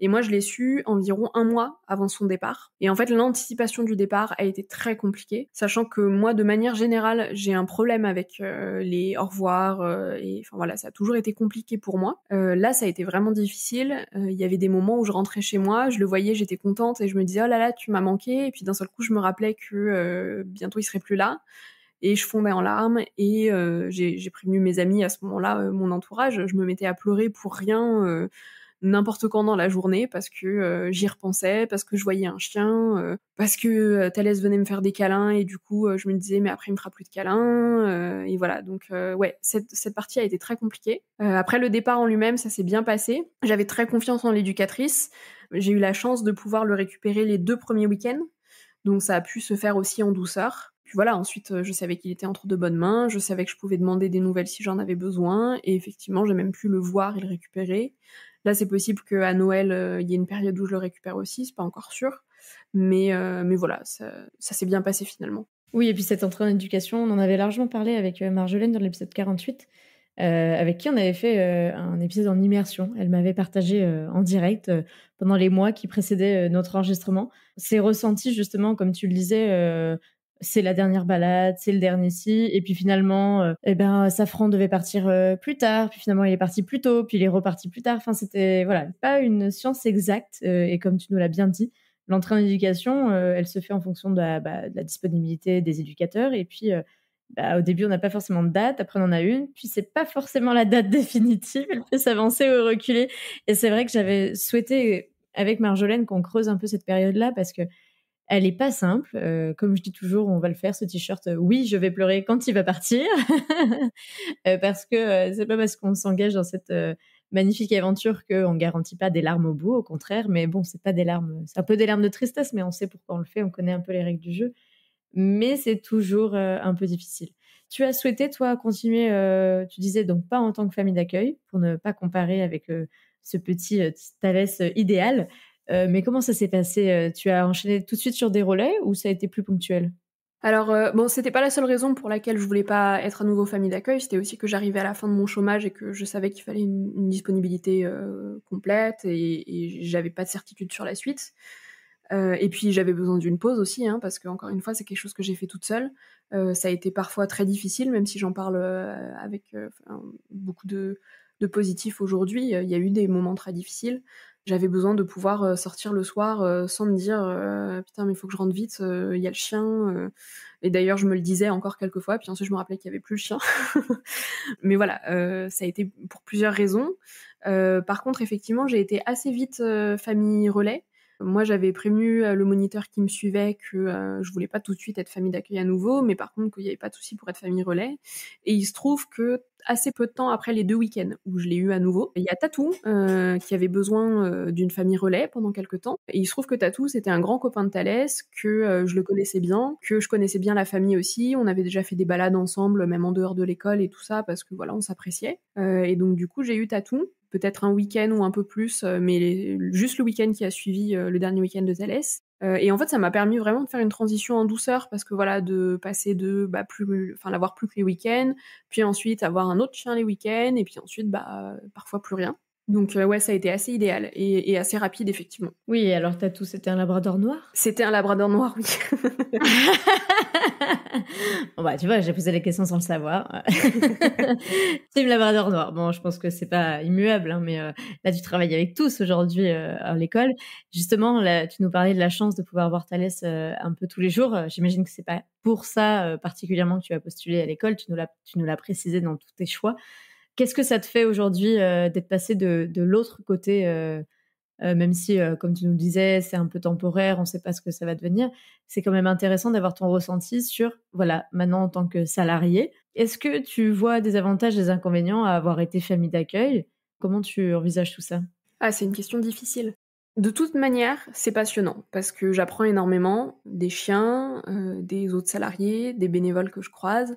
B: Et moi, je l'ai su environ un mois avant son départ. Et en fait, l'anticipation du départ a été très compliquée, sachant que moi, de manière générale, j'ai un problème avec euh, les au revoir. et enfin voilà, ça a toujours été compliqué pour moi. là, ça a été vraiment difficile. Il y avait des moments où je rentrais chez moi, je le voyais, j'étais contente et je me disais oh là là, tu m'as manqué. Et puis d'un seul coup, je me rappelais que bientôt il serait plus là et je fondais en larmes et euh, j'ai prévenu mes amis à ce moment-là, euh, mon entourage, je me mettais à pleurer pour rien euh, n'importe quand dans la journée parce que j'y repensais, parce que je voyais un chien, parce que Thalès venait me faire des câlins et du coup je me disais mais après il me fera plus de câlins et voilà donc ouais cette, cette, partie a été très compliquée. après le départ en lui-même ça s'est bien passé, j'avais très confiance en l'éducatrice, j'ai eu la chance de pouvoir le récupérer les deux premiers week-ends donc ça a pu se faire aussi en douceur voilà, ensuite, euh, je savais qu'il était entre de bonnes mains, je savais que je pouvais demander des nouvelles si j'en avais besoin, et effectivement, j'ai même pu le voir et le récupérer. Là, c'est possible qu'à Noël, euh, il y ait une période où je le récupère aussi, c'est pas encore sûr, mais, euh, mais voilà, ça, s'est bien passé finalement. Oui, et puis cette entrée en éducation, on en avait largement parlé avec
A: Marjolaine dans l'épisode 48, avec qui on avait fait un épisode en immersion. Elle m'avait partagé en direct pendant les mois qui précédaient notre enregistrement. C'est ressenti justement, comme tu le disais, c'est la dernière balade, c'est le dernier si. Et puis finalement, euh, eh ben, Safran devait partir euh, plus tard. Puis finalement, il est parti plus tôt. Puis il est reparti plus tard. Enfin, c'était voilà, pas une science exacte. Euh, et comme tu nous l'as bien dit, l'entrée en éducation, elle se fait en fonction de la, bah, disponibilité des éducateurs. Et puis bah, au début, on n'a pas forcément de date, après on en a une, puis c'est pas forcément la date définitive, elle peut s'avancer ou reculer. Et c'est vrai que j'avais souhaité, avec Marjolaine, qu'on creuse un peu cette période-là, parce que elle n'est pas simple. Euh, comme je dis toujours, on va le faire ce t-shirt. Euh, oui, je vais pleurer quand il va partir, euh, parce que c'est pas parce qu'on s'engage dans cette magnifique aventure qu'on garantit pas des larmes au bout. Au contraire, mais bon, c'est pas des larmes. C'est un peu des larmes de tristesse, mais on sait pourquoi on le fait. On connaît un peu les règles du jeu, mais c'est toujours un peu difficile. Tu as souhaité toi continuer. tu disais donc pas en tant que famille d'accueil pour ne pas comparer avec ce petit Thalès idéal, euh, mais comment ça s'est passé euh, Tu as enchaîné tout de suite sur des
B: relais ou ça a été plus ponctuel alors euh, bon, c'était pas la seule raison pour laquelle je voulais pas être à nouveau famille d'accueil. C'était aussi que j'arrivais à la fin de mon chômage et que je savais qu'il fallait une, disponibilité complète et, j'avais pas de certitude sur la suite. et puis j'avais besoin d'une pause aussi, hein, parce que encore une fois, c'est quelque chose que j'ai fait toute seule. ça a été parfois très difficile, même si j'en parle avec beaucoup de, de positifs aujourd'hui. Il y a eu des moments très difficiles. J'avais besoin de pouvoir euh, sortir le soir euh, sans me dire euh, putain mais il faut que je rentre vite, il y a le chien. Et d'ailleurs je me le disais encore quelques fois, puis ensuite je me rappelais qu'il y avait plus le chien. mais voilà, ça a été pour plusieurs raisons. par contre effectivement j'ai été assez vite famille relais. Moi, j'avais prévenu euh, le moniteur qui me suivait que euh, je voulais pas tout de suite être famille d'accueil à nouveau, mais par contre qu'il n'y avait pas de souci pour être famille relais. Et il se trouve que assez peu de temps après les deux week-ends où je l'ai eu à nouveau. Il y a Tatou euh, qui avait besoin d'une famille relais pendant quelques temps. Et il se trouve que Tatou, c'était un grand copain de Thalès, que je le connaissais bien, que je connaissais bien la famille aussi. On avait déjà fait des balades ensemble, même en dehors de l'école et tout ça, parce que voilà, on s'appréciait. et donc du coup, j'ai eu Tatou peut-être un week-end ou un peu plus, euh, mais juste le week-end qui a suivi euh, le dernier week-end de Thales. Euh, et en fait, ça m'a permis vraiment de faire une transition en douceur parce que voilà, de passer de bah, plus, enfin, l'avoir plus que les week-ends, puis ensuite avoir un autre chien les week-ends, et puis ensuite, bah, parfois plus rien. Donc euh, ouais, ça a été assez idéal et, assez rapide effectivement. Oui, alors t'as tout, c'était un labrador noir C'était un labrador noir, oui.
A: bon bah tu vois, j'ai posé les questions sans le savoir. c'est un labrador noir. Bon, je pense que c'est pas immuable, hein, mais euh, là tu travailles avec tous aujourd'hui euh, à l'école. Justement, tu nous parlais de la chance de pouvoir voir Thalès un peu tous les jours. J'imagine que c'est pas pour ça particulièrement que tu as postulé à l'école. tu nous l'as précisé dans tous tes choix. Qu'est-ce que ça te fait aujourd'hui euh, d'être passé de, l'autre côté, euh, euh, même si, comme tu nous le disais, c'est un peu temporaire, on ne sait pas ce que ça va devenir. C'est quand même intéressant d'avoir ton ressenti sur, voilà, maintenant en tant que salarié, est-ce que tu vois des avantages, des inconvénients à avoir été famille d'accueil Comment tu envisages tout ça
B: Ah, c'est une question difficile. De toute manière, c'est passionnant parce que j'apprends énormément des chiens, des autres salariés, des bénévoles que je croise.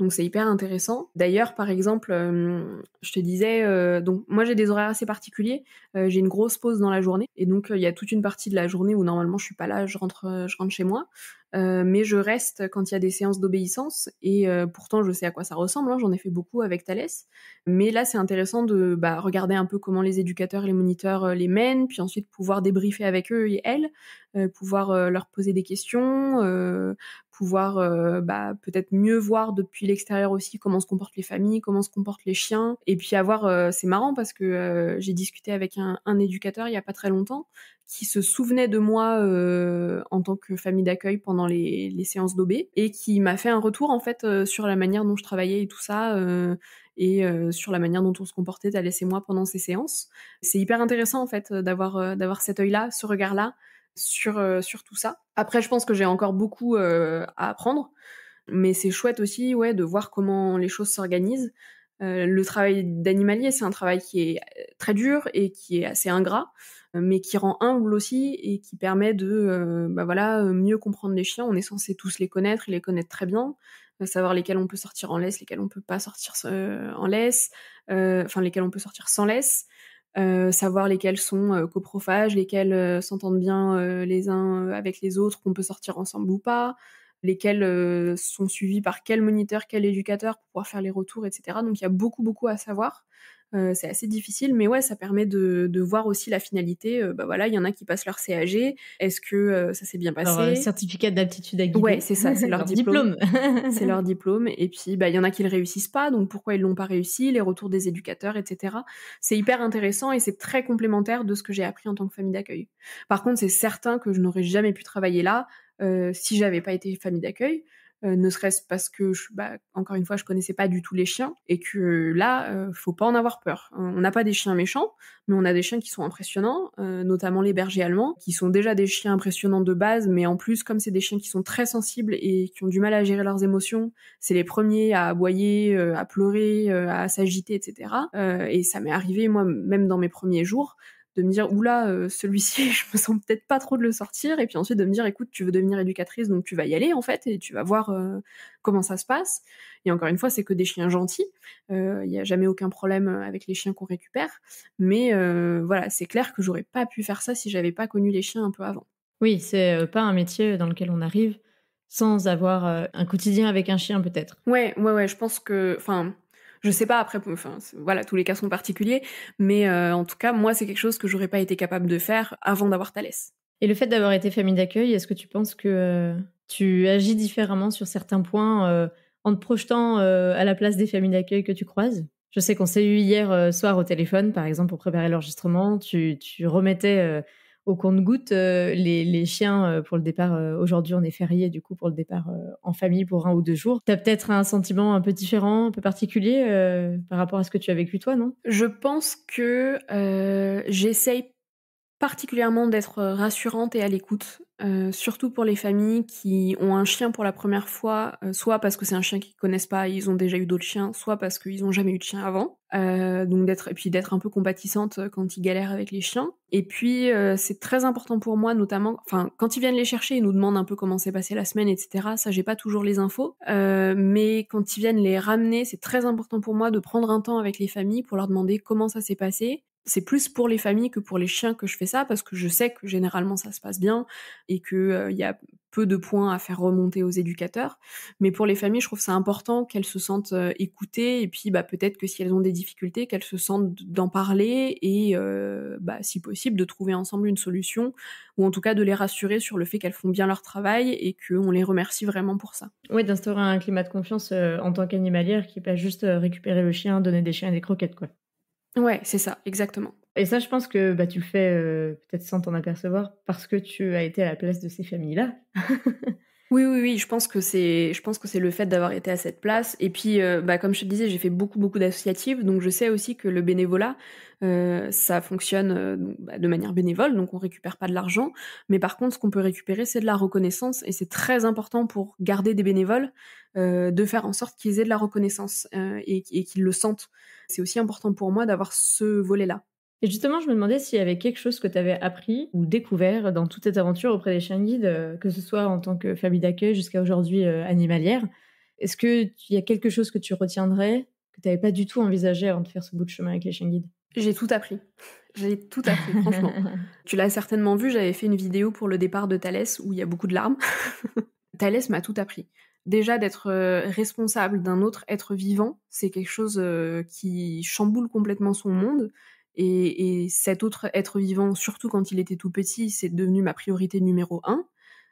B: Donc c'est hyper intéressant. D'ailleurs, par exemple, euh, je te disais, euh, donc moi j'ai des horaires assez particuliers. Euh, j'ai une grosse pause dans la journée et donc il y a toute une partie de la journée où normalement je suis pas là, je rentre, je rentre chez moi. mais je reste quand il y a des séances d'obéissance et pourtant je sais à quoi ça ressemble. Hein. J'en ai fait beaucoup avec Thalès. Mais là c'est intéressant de bah, regarder un peu comment les éducateurs, les moniteurs les mènent, puis ensuite pouvoir débriefer avec eux et elles, pouvoir leur poser des questions, pouvoir euh, bah, peut-être mieux voir depuis l'extérieur aussi comment se comportent les familles, comment se comportent les chiens. Et puis avoir, euh, c'est marrant parce que euh, j'ai discuté avec un, éducateur il n'y a pas très longtemps qui se souvenait de moi en tant que famille d'accueil pendant les, séances d'OB et qui m'a fait un retour en fait sur la manière dont je travaillais et tout ça et sur la manière dont on se comportait à laisser moi pendant ces séances. C'est hyper intéressant en fait d'avoir d'avoir cet œil-là, ce regard-là euh, sur, tout ça. Après, je pense que j'ai encore beaucoup euh, à apprendre, mais c'est chouette aussi ouais, de voir comment les choses s'organisent. Euh, le travail d'animalier, c'est un travail qui est très dur et qui est assez ingrat, mais qui rend humble aussi et qui permet de bah voilà, mieux comprendre les chiens. On est censé tous les connaître et les connaître très bien, savoir lesquels on peut sortir en laisse, lesquels on peut pas sortir en laisse, enfin lesquels on peut sortir sans laisse. Euh, savoir lesquels sont euh, coprophages, lesquels euh, s'entendent bien les uns avec les autres, qu'on peut sortir ensemble ou pas, lesquels sont suivis par quel moniteur, quel éducateur pour pouvoir faire les retours, etc. Donc il y a beaucoup beaucoup à savoir. Euh, c'est assez difficile, mais ouais, ça permet de, voir aussi la finalité. Euh, bah voilà, il y en a qui passent leur CAG. Est-ce que euh, ça s'est bien passé
A: certificat d'aptitude à guider. Ouais, c'est ça, c'est leur, diplôme.
B: c'est leur diplôme. Et puis, bah, il y en a qui le réussissent pas, donc pourquoi ils l'ont pas réussi Les retours des éducateurs, etc. C'est hyper intéressant et c'est très complémentaire de ce que j'ai appris en tant que famille d'accueil. Par contre, c'est certain que je n'aurais jamais pu travailler là si j'avais pas été famille d'accueil. Euh, ne serait-ce parce que, bah, encore une fois, je connaissais pas du tout les chiens et que euh, là, euh, faut pas en avoir peur. On n'a pas des chiens méchants, mais on a des chiens qui sont impressionnants, notamment les bergers allemands, qui sont déjà des chiens impressionnants de base, mais en plus, comme c'est des chiens qui sont très sensibles et qui ont du mal à gérer leurs émotions, c'est les premiers à aboyer, à pleurer, à s'agiter, etc. et ça m'est arrivé moi, même dans mes premiers jours, de me dire oula euh, celui-ci je me sens peut-être pas trop de le sortir et puis ensuite de me dire écoute tu veux devenir éducatrice donc tu vas y aller en fait et tu vas voir euh, comment ça se passe et encore une fois c'est que des chiens gentils il euh, n'y a jamais aucun problème avec les chiens qu'on récupère mais voilà c'est clair que j'aurais pas pu faire ça si j'avais pas connu les chiens un peu avant oui c'est pas un métier dans lequel on arrive sans avoir
A: un quotidien avec un chien peut-être
B: ouais ouais ouais je pense que enfin je sais pas après, enfin voilà, tous les cas sont particuliers, mais euh, en tout cas, moi, c'est quelque chose que j'aurais pas été capable de faire avant d'avoir Thalès. Et le fait d'avoir été famille d'accueil, est-ce que tu penses
A: que euh, tu agis différemment sur certains points euh, en te projetant à la place des familles d'accueil que tu croises Je sais qu'on s'est eu hier soir au téléphone, par exemple, pour préparer l'enregistrement, tu remettais au compte-goutte. Euh, les, chiens, euh, pour le départ, euh, aujourd'hui, on est férié, du coup, pour le départ en famille pour un ou deux jours. Tu as peut-être un sentiment un peu différent,
B: un peu particulier par rapport à ce que tu as vécu toi, non Je pense que j'essaye particulièrement d'être rassurante et à l'écoute euh, surtout pour les familles qui ont un chien pour la première fois, euh, soit parce que c'est un chien qu'ils connaissent pas, ils ont déjà eu d'autres chiens, soit parce qu'ils ont jamais eu de chien avant. Euh, donc d'être et puis d'être un peu compatissante quand ils galèrent avec les chiens. Et puis c'est très important pour moi, notamment, enfin quand ils viennent les chercher, ils nous demandent un peu comment s'est passé la semaine, etc. Ça j'ai pas toujours les infos, mais quand ils viennent les ramener, c'est très important pour moi de prendre un temps avec les familles pour leur demander comment ça s'est passé, c'est plus pour les familles que pour les chiens que je fais ça parce que je sais que généralement ça se passe bien et que euh, il y a peu de points à faire remonter aux éducateurs. Mais pour les familles, je trouve ça important qu'elles se sentent euh, écoutées et puis bah, peut-être que si elles ont des difficultés, qu'elles se sentent d'en parler et euh, bah, si possible de trouver ensemble une solution ou en tout cas de les rassurer sur le fait qu'elles font bien leur travail et qu'on les remercie vraiment pour ça.
A: Oui, d'instaurer un climat de confiance en tant qu'animalière qui peut pas juste récupérer le chien, donner des chiens et des croquettes. quoi. Ouais, c'est ça, exactement. Et ça, je pense que bah, tu le fais euh, peut-être sans t'en apercevoir parce que tu as été à la place de ces familles-là.
B: Oui, oui, oui, je pense que c'est, je pense que c'est le fait d'avoir été à cette place. Et puis, euh, bah, comme je te disais, j'ai fait beaucoup, beaucoup d'associatives, donc je sais aussi que le bénévolat, euh, ça fonctionne euh, bah, de manière bénévole, donc on récupère pas de l'argent, mais par contre, ce qu'on peut récupérer, c'est de la reconnaissance, et c'est très important pour garder des bénévoles de faire en sorte qu'ils aient de la reconnaissance et qu'ils le sentent. C'est aussi important pour moi d'avoir ce volet-là. Et justement, je
A: me demandais s'il y avait quelque chose que tu avais appris ou découvert dans toute cette aventure auprès des chiens guides, euh, que ce soit en tant que famille d'accueil jusqu'à aujourd'hui euh, animalière. Est-ce qu'il y a quelque chose que tu retiendrais que tu n'avais pas du tout envisagé avant de faire ce bout de chemin avec les chiens guides
B: J'ai tout appris. J'ai tout appris, franchement. tu l'as certainement vu, j'avais fait une vidéo pour le départ de Thalès où il y a beaucoup de larmes. Thalès m'a tout appris déjà d'être euh, responsable d'un autre être vivant, c'est quelque chose qui chamboule complètement son monde. Et, cet autre être vivant, surtout quand il était tout petit, c'est devenu ma priorité numéro un.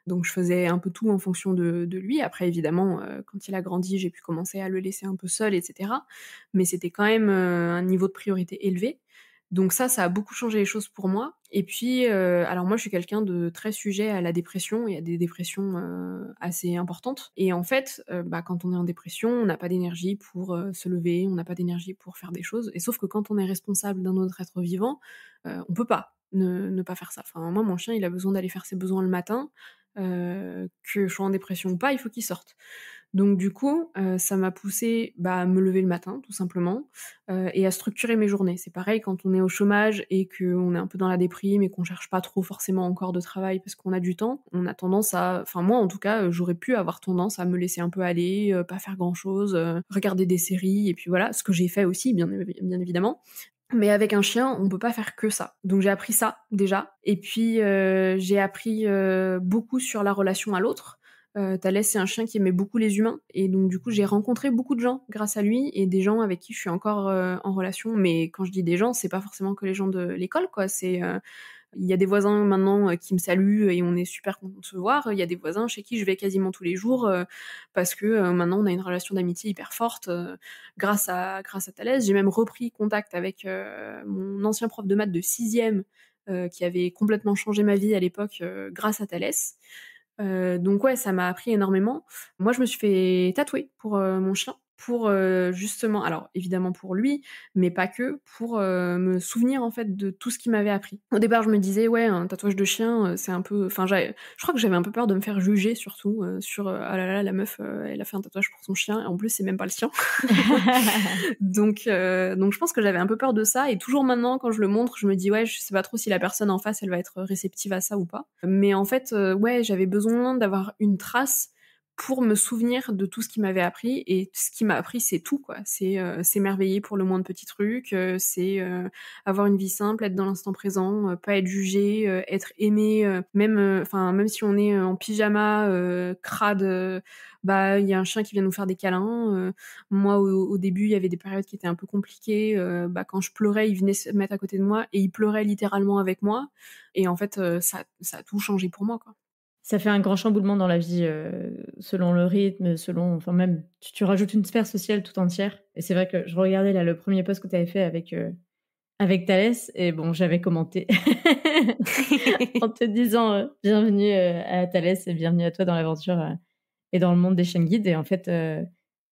B: Donc je faisais un peu tout en fonction de, lui. Après, évidemment, euh, quand il a grandi, j'ai pu commencer à le laisser un peu seul, etc. Mais c'était quand même euh, un niveau de priorité élevé. Donc ça, ça a beaucoup changé les choses pour moi. Et puis, euh, alors moi, je suis quelqu'un de très sujet à la dépression et à des dépressions euh, assez importantes. Et en fait, euh, bah, quand on est en dépression, on n'a pas d'énergie pour se lever, on n'a pas d'énergie pour faire des choses. Et sauf que quand on est responsable d'un autre être vivant, on peut pas ne, ne, pas faire ça. Enfin, moi, mon chien, il a besoin d'aller faire ses besoins le matin. que je sois en dépression ou pas, il faut qu'il sorte. Donc du coup, euh, ça m'a poussé bah, à me lever le matin, tout simplement, euh, et à structurer mes journées. C'est pareil quand on est au chômage et qu'on est un peu dans la déprime et qu'on cherche pas trop forcément encore de travail parce qu'on a du temps, on a tendance à, enfin moi en tout cas, j'aurais pu avoir tendance à me laisser un peu aller, euh, pas faire grand chose, regarder des séries et puis voilà, ce que j'ai fait aussi bien, bien évidemment. Mais avec un chien, on peut pas faire que ça. Donc j'ai appris ça déjà, et puis j'ai appris beaucoup sur la relation à l'autre euh, Thalès, c'est un chien qui aimait beaucoup les humains. Et donc, du coup, j'ai rencontré beaucoup de gens grâce à lui et des gens avec qui je suis encore euh, en relation. Mais quand je dis des gens, c'est pas forcément que les gens de l'école, quoi. C'est. Euh, il y a des voisins maintenant qui me saluent et on est super content de se voir. Il y a des voisins chez qui je vais quasiment tous les jours parce que maintenant on a une relation d'amitié hyper forte grâce à grâce à Thalès. J'ai même repris contact avec mon ancien prof de maths de sixième qui avait complètement changé ma vie à l'époque grâce à Thalès. Euh, donc ouais, ça m'a appris énormément. Moi, je me suis fait tatouer pour euh, mon chien pour justement, alors évidemment pour lui, mais pas que, pour me souvenir en fait de tout ce qu'il m'avait appris. Au départ, je me disais ouais, un tatouage de chien, c'est un peu, enfin, je crois que j'avais un peu peur de me faire juger surtout sur ah là là la meuf, elle a fait un tatouage pour son chien et en plus c'est même pas le sien. donc donc je pense que j'avais un peu peur de ça et toujours maintenant quand je le montre, je me dis ouais, je sais pas trop si la personne en face elle va être réceptive à ça ou pas. Mais en fait ouais, j'avais besoin d'avoir une trace pour me souvenir de tout ce qu'il m'avait appris. Et ce qu'il m'a appris, c'est tout, quoi. C'est euh, s'émerveiller pour le moins de petits trucs, euh, c'est euh, avoir une vie simple, être dans l'instant présent, pas être jugé, être aimé, même, enfin, même si on est en pyjama, crade, bah, il y a un chien qui vient nous faire des câlins. moi, au, au début, il y avait des périodes qui étaient un peu compliquées. bah, quand je pleurais, il venait se mettre à côté de moi et il pleurait littéralement avec moi. Et en fait, ça, ça a tout changé pour moi, quoi ça fait un grand
A: chamboulement dans la vie, euh, selon le rythme, selon, enfin même, tu, rajoutes une sphère sociale tout entière. Et c'est vrai que je regardais là le premier post que tu avais fait avec euh, Thalès, et bon, j'avais commenté en te disant euh, bienvenue à Thalès et bienvenue à toi dans l'aventure et dans le monde des chaînes guides. Et en fait,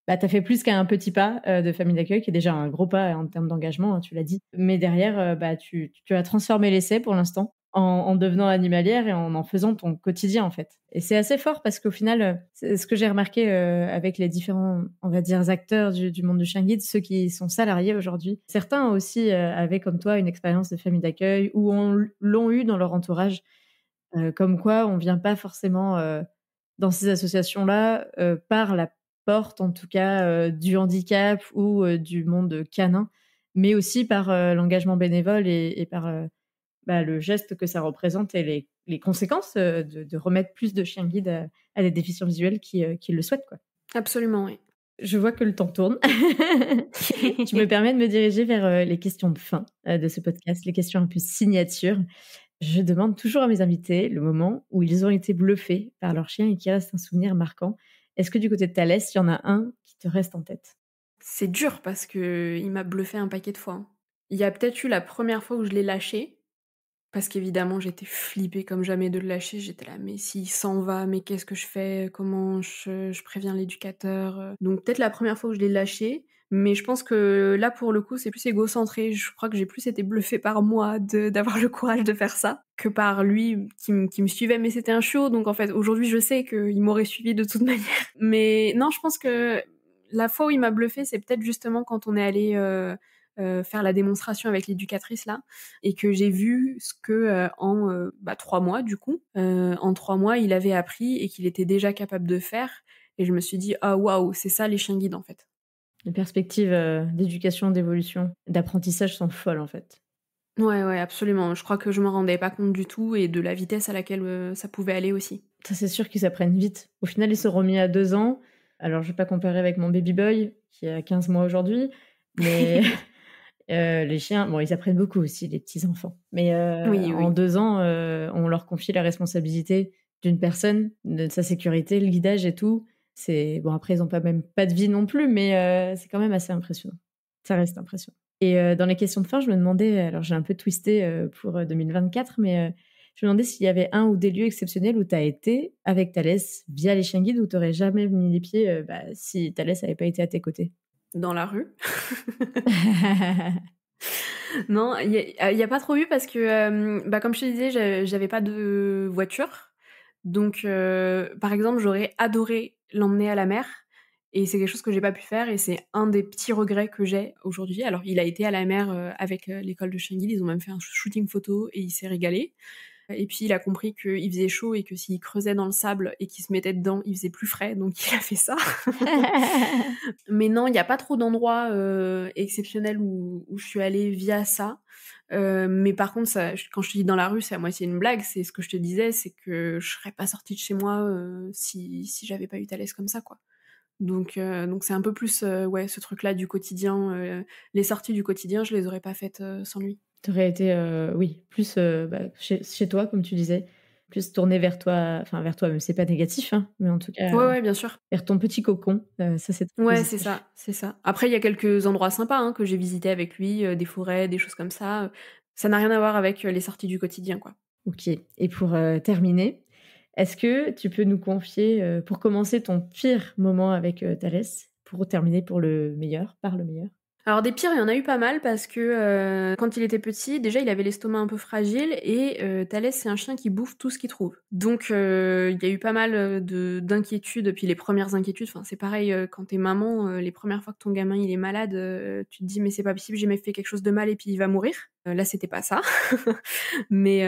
A: bah, tu as fait plus qu'un petit pas de famille d'accueil, qui est déjà un gros pas en termes d'engagement, hein, tu l'as dit. Mais derrière, bah, tu as transformé l'essai pour l'instant en, devenant animalière et en en faisant ton quotidien en fait. Et c'est assez fort parce qu'au final, euh, ce que j'ai remarqué euh, avec les différents, on va dire, acteurs du, monde du chien guide, ceux qui sont salariés aujourd'hui, certains aussi euh, avaient comme toi une expérience de famille d'accueil ou l'ont eu dans leur entourage, comme quoi on vient pas forcément dans ces associations-là par la porte, en tout cas, du handicap ou du monde canin, mais aussi par l'engagement bénévole et par bah, le geste que ça représente et les, conséquences euh, de, remettre plus de chiens guides à, des déficiences visuelles euh, qui, le souhaitent. Quoi. Absolument, oui. Je vois que le temps tourne. Tu me permets de me diriger vers euh, les questions de fin de ce podcast, les questions un peu signature. Je demande toujours à mes invités le moment où ils ont été bluffés par leur chien et qui reste un souvenir marquant. Est-ce que du côté de Thalès, il y en a un qui te reste en tête
B: C'est dur parce que il m'a bluffé un paquet de fois. Hein. Il y a peut-être eu la première fois où je l'ai lâché, parce qu'évidemment, j'étais flippée comme jamais de le lâcher. J'étais là, mais s'il s'en va, mais qu'est-ce que je fais Comment je, préviens l'éducateur Donc peut-être la première fois où je l'ai lâché, mais je pense que là, pour le coup, c'est plus égocentré. Je crois que j'ai plus été bluffée par moi d'avoir le courage de faire ça que par lui qui, me suivait. Mais c'était un chiot, donc en fait, aujourd'hui, je sais qu'il m'aurait suivi de toute manière. Mais non, je pense que la fois où il m'a bluffée, c'est peut-être justement quand on est allé... Euh, euh, faire la démonstration avec l'éducatrice là, et que j'ai vu ce que euh, en euh, bah, trois mois du coup, en trois mois il avait appris et qu'il était déjà capable de faire, et je me suis dit ah waouh c'est ça les chiens guides en fait. Les
A: perspectives d'éducation, d'évolution, d'apprentissage sont folles en fait.
B: Ouais, ouais, absolument. Je crois que je me rendais pas compte du tout et de la vitesse à laquelle ça pouvait aller aussi. Ça, c'est sûr qu'ils
A: apprennent vite. Au final, ils se remis à deux ans. Alors, je vais pas comparer avec mon baby boy qui a 15 mois aujourd'hui, mais Euh, les chiens, bon, ils apprennent beaucoup aussi, les petits enfants. Mais euh, oui, en deux ans, euh, on leur confie la responsabilité d'une personne, de sa sécurité, le guidage et tout. C'est bon après ils n'ont pas même pas de vie non plus, mais c'est quand même assez impressionnant. Ça reste impressionnant. Et dans les questions de fin, je me demandais, alors j'ai un peu twisté pour 2024, mais je me demandais s'il y avait un ou des lieux exceptionnels où tu as été avec Thalès via les chiens guides où tu n'aurais jamais mis les pieds bah, si Thalès n'avait pas été à tes côtés
B: dans la rue. non, il n'y euh, a, pas trop eu parce que, bah, comme je te disais, j'avais pas de voiture. Donc, par exemple, j'aurais adoré l'emmener à la mer. Et c'est quelque chose que j'ai pas pu faire et c'est un des petits regrets que j'ai aujourd'hui. Alors, il a été à la mer avec l'école de Shingil, ils ont même fait un shooting photo et il s'est régalé. Et puis il a compris qu'il faisait chaud et que s'il creusait dans le sable et qu'il se mettait dedans, il faisait plus frais, donc il a fait ça. Mais non, il n'y a pas trop d'endroits euh, exceptionnels où, je suis allée via ça. Euh, mais par contre, quand je te dis dans la rue, c'est à c'est une blague. C'est ce que je te disais, c'est que je serais pas sortie de chez moi euh, si, si j'avais pas eu Thalès comme ça, quoi. Donc, donc c'est un peu plus ouais ce truc-là du quotidien. les sorties du quotidien, je les aurais pas faites sans lui.
A: Tu aurais été, euh, oui, plus euh, bah, chez, toi, comme tu disais, plus tourné vers toi, enfin vers toi, même c'est pas négatif, hein, mais en tout cas. Ouais, bien sûr. Vers ton petit cocon, euh, ça c'est.
B: Ouais, c'est ça, c'est ça. Après, il y a quelques endroits sympas hein, que j'ai visités avec lui, des forêts, des choses comme ça. Ça n'a rien à voir avec les sorties du quotidien, quoi.
A: Ok. Et pour terminer, est-ce que tu peux nous confier, pour commencer, ton pire moment avec Thalès, pour terminer pour le meilleur,
B: par le meilleur alors des pires, il y en a eu pas mal parce que euh, quand il était petit, déjà il avait l'estomac un peu fragile et euh, Thalès c'est un chien qui bouffe tout ce qu'il trouve. Donc euh, il y a eu pas mal euh, de d'inquiétudes. Puis les premières inquiétudes, enfin c'est pareil quand t'es maman, les premières fois que ton gamin il est malade, tu te dis mais c'est pas possible, j'ai même fait quelque chose de mal et puis il va mourir. là c'était pas ça, mais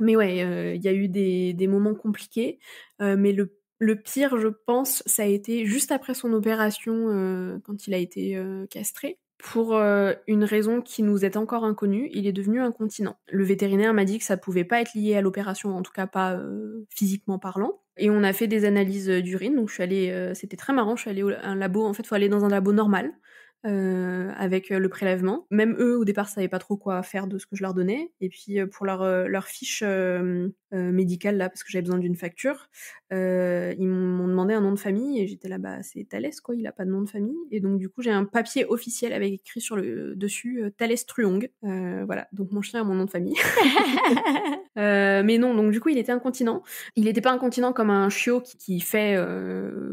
B: mais ouais, il y a eu des, des moments compliqués, mais le le pire, je pense, ça a été juste après son opération, euh, quand il a été euh, castré. Pour euh, une raison qui nous est encore inconnue, il est devenu incontinent. Le vétérinaire m'a dit que ça pouvait pas être lié à l'opération, en tout cas pas physiquement parlant. Et on a fait des analyses d'urine, donc je c'était très marrant, je suis allée au un labo, en fait, faut aller dans un labo normal euh, avec euh, le prélèvement. Même eux, au départ, savaient pas trop quoi faire de ce que je leur donnais. Et puis euh, pour leur, leur fiche médicale, là, parce que j'avais besoin d'une facture, ils m'ont demandé un nom de famille et j'étais là, bah c'est Thalès, quoi, il a pas de nom de famille. Et donc du coup, j'ai un papier officiel avec écrit sur le dessus Thalès Truong. voilà, donc mon chien a mon nom de famille. mais non, donc du coup, il était incontinent. Il n'était pas incontinent comme un chiot qui, fait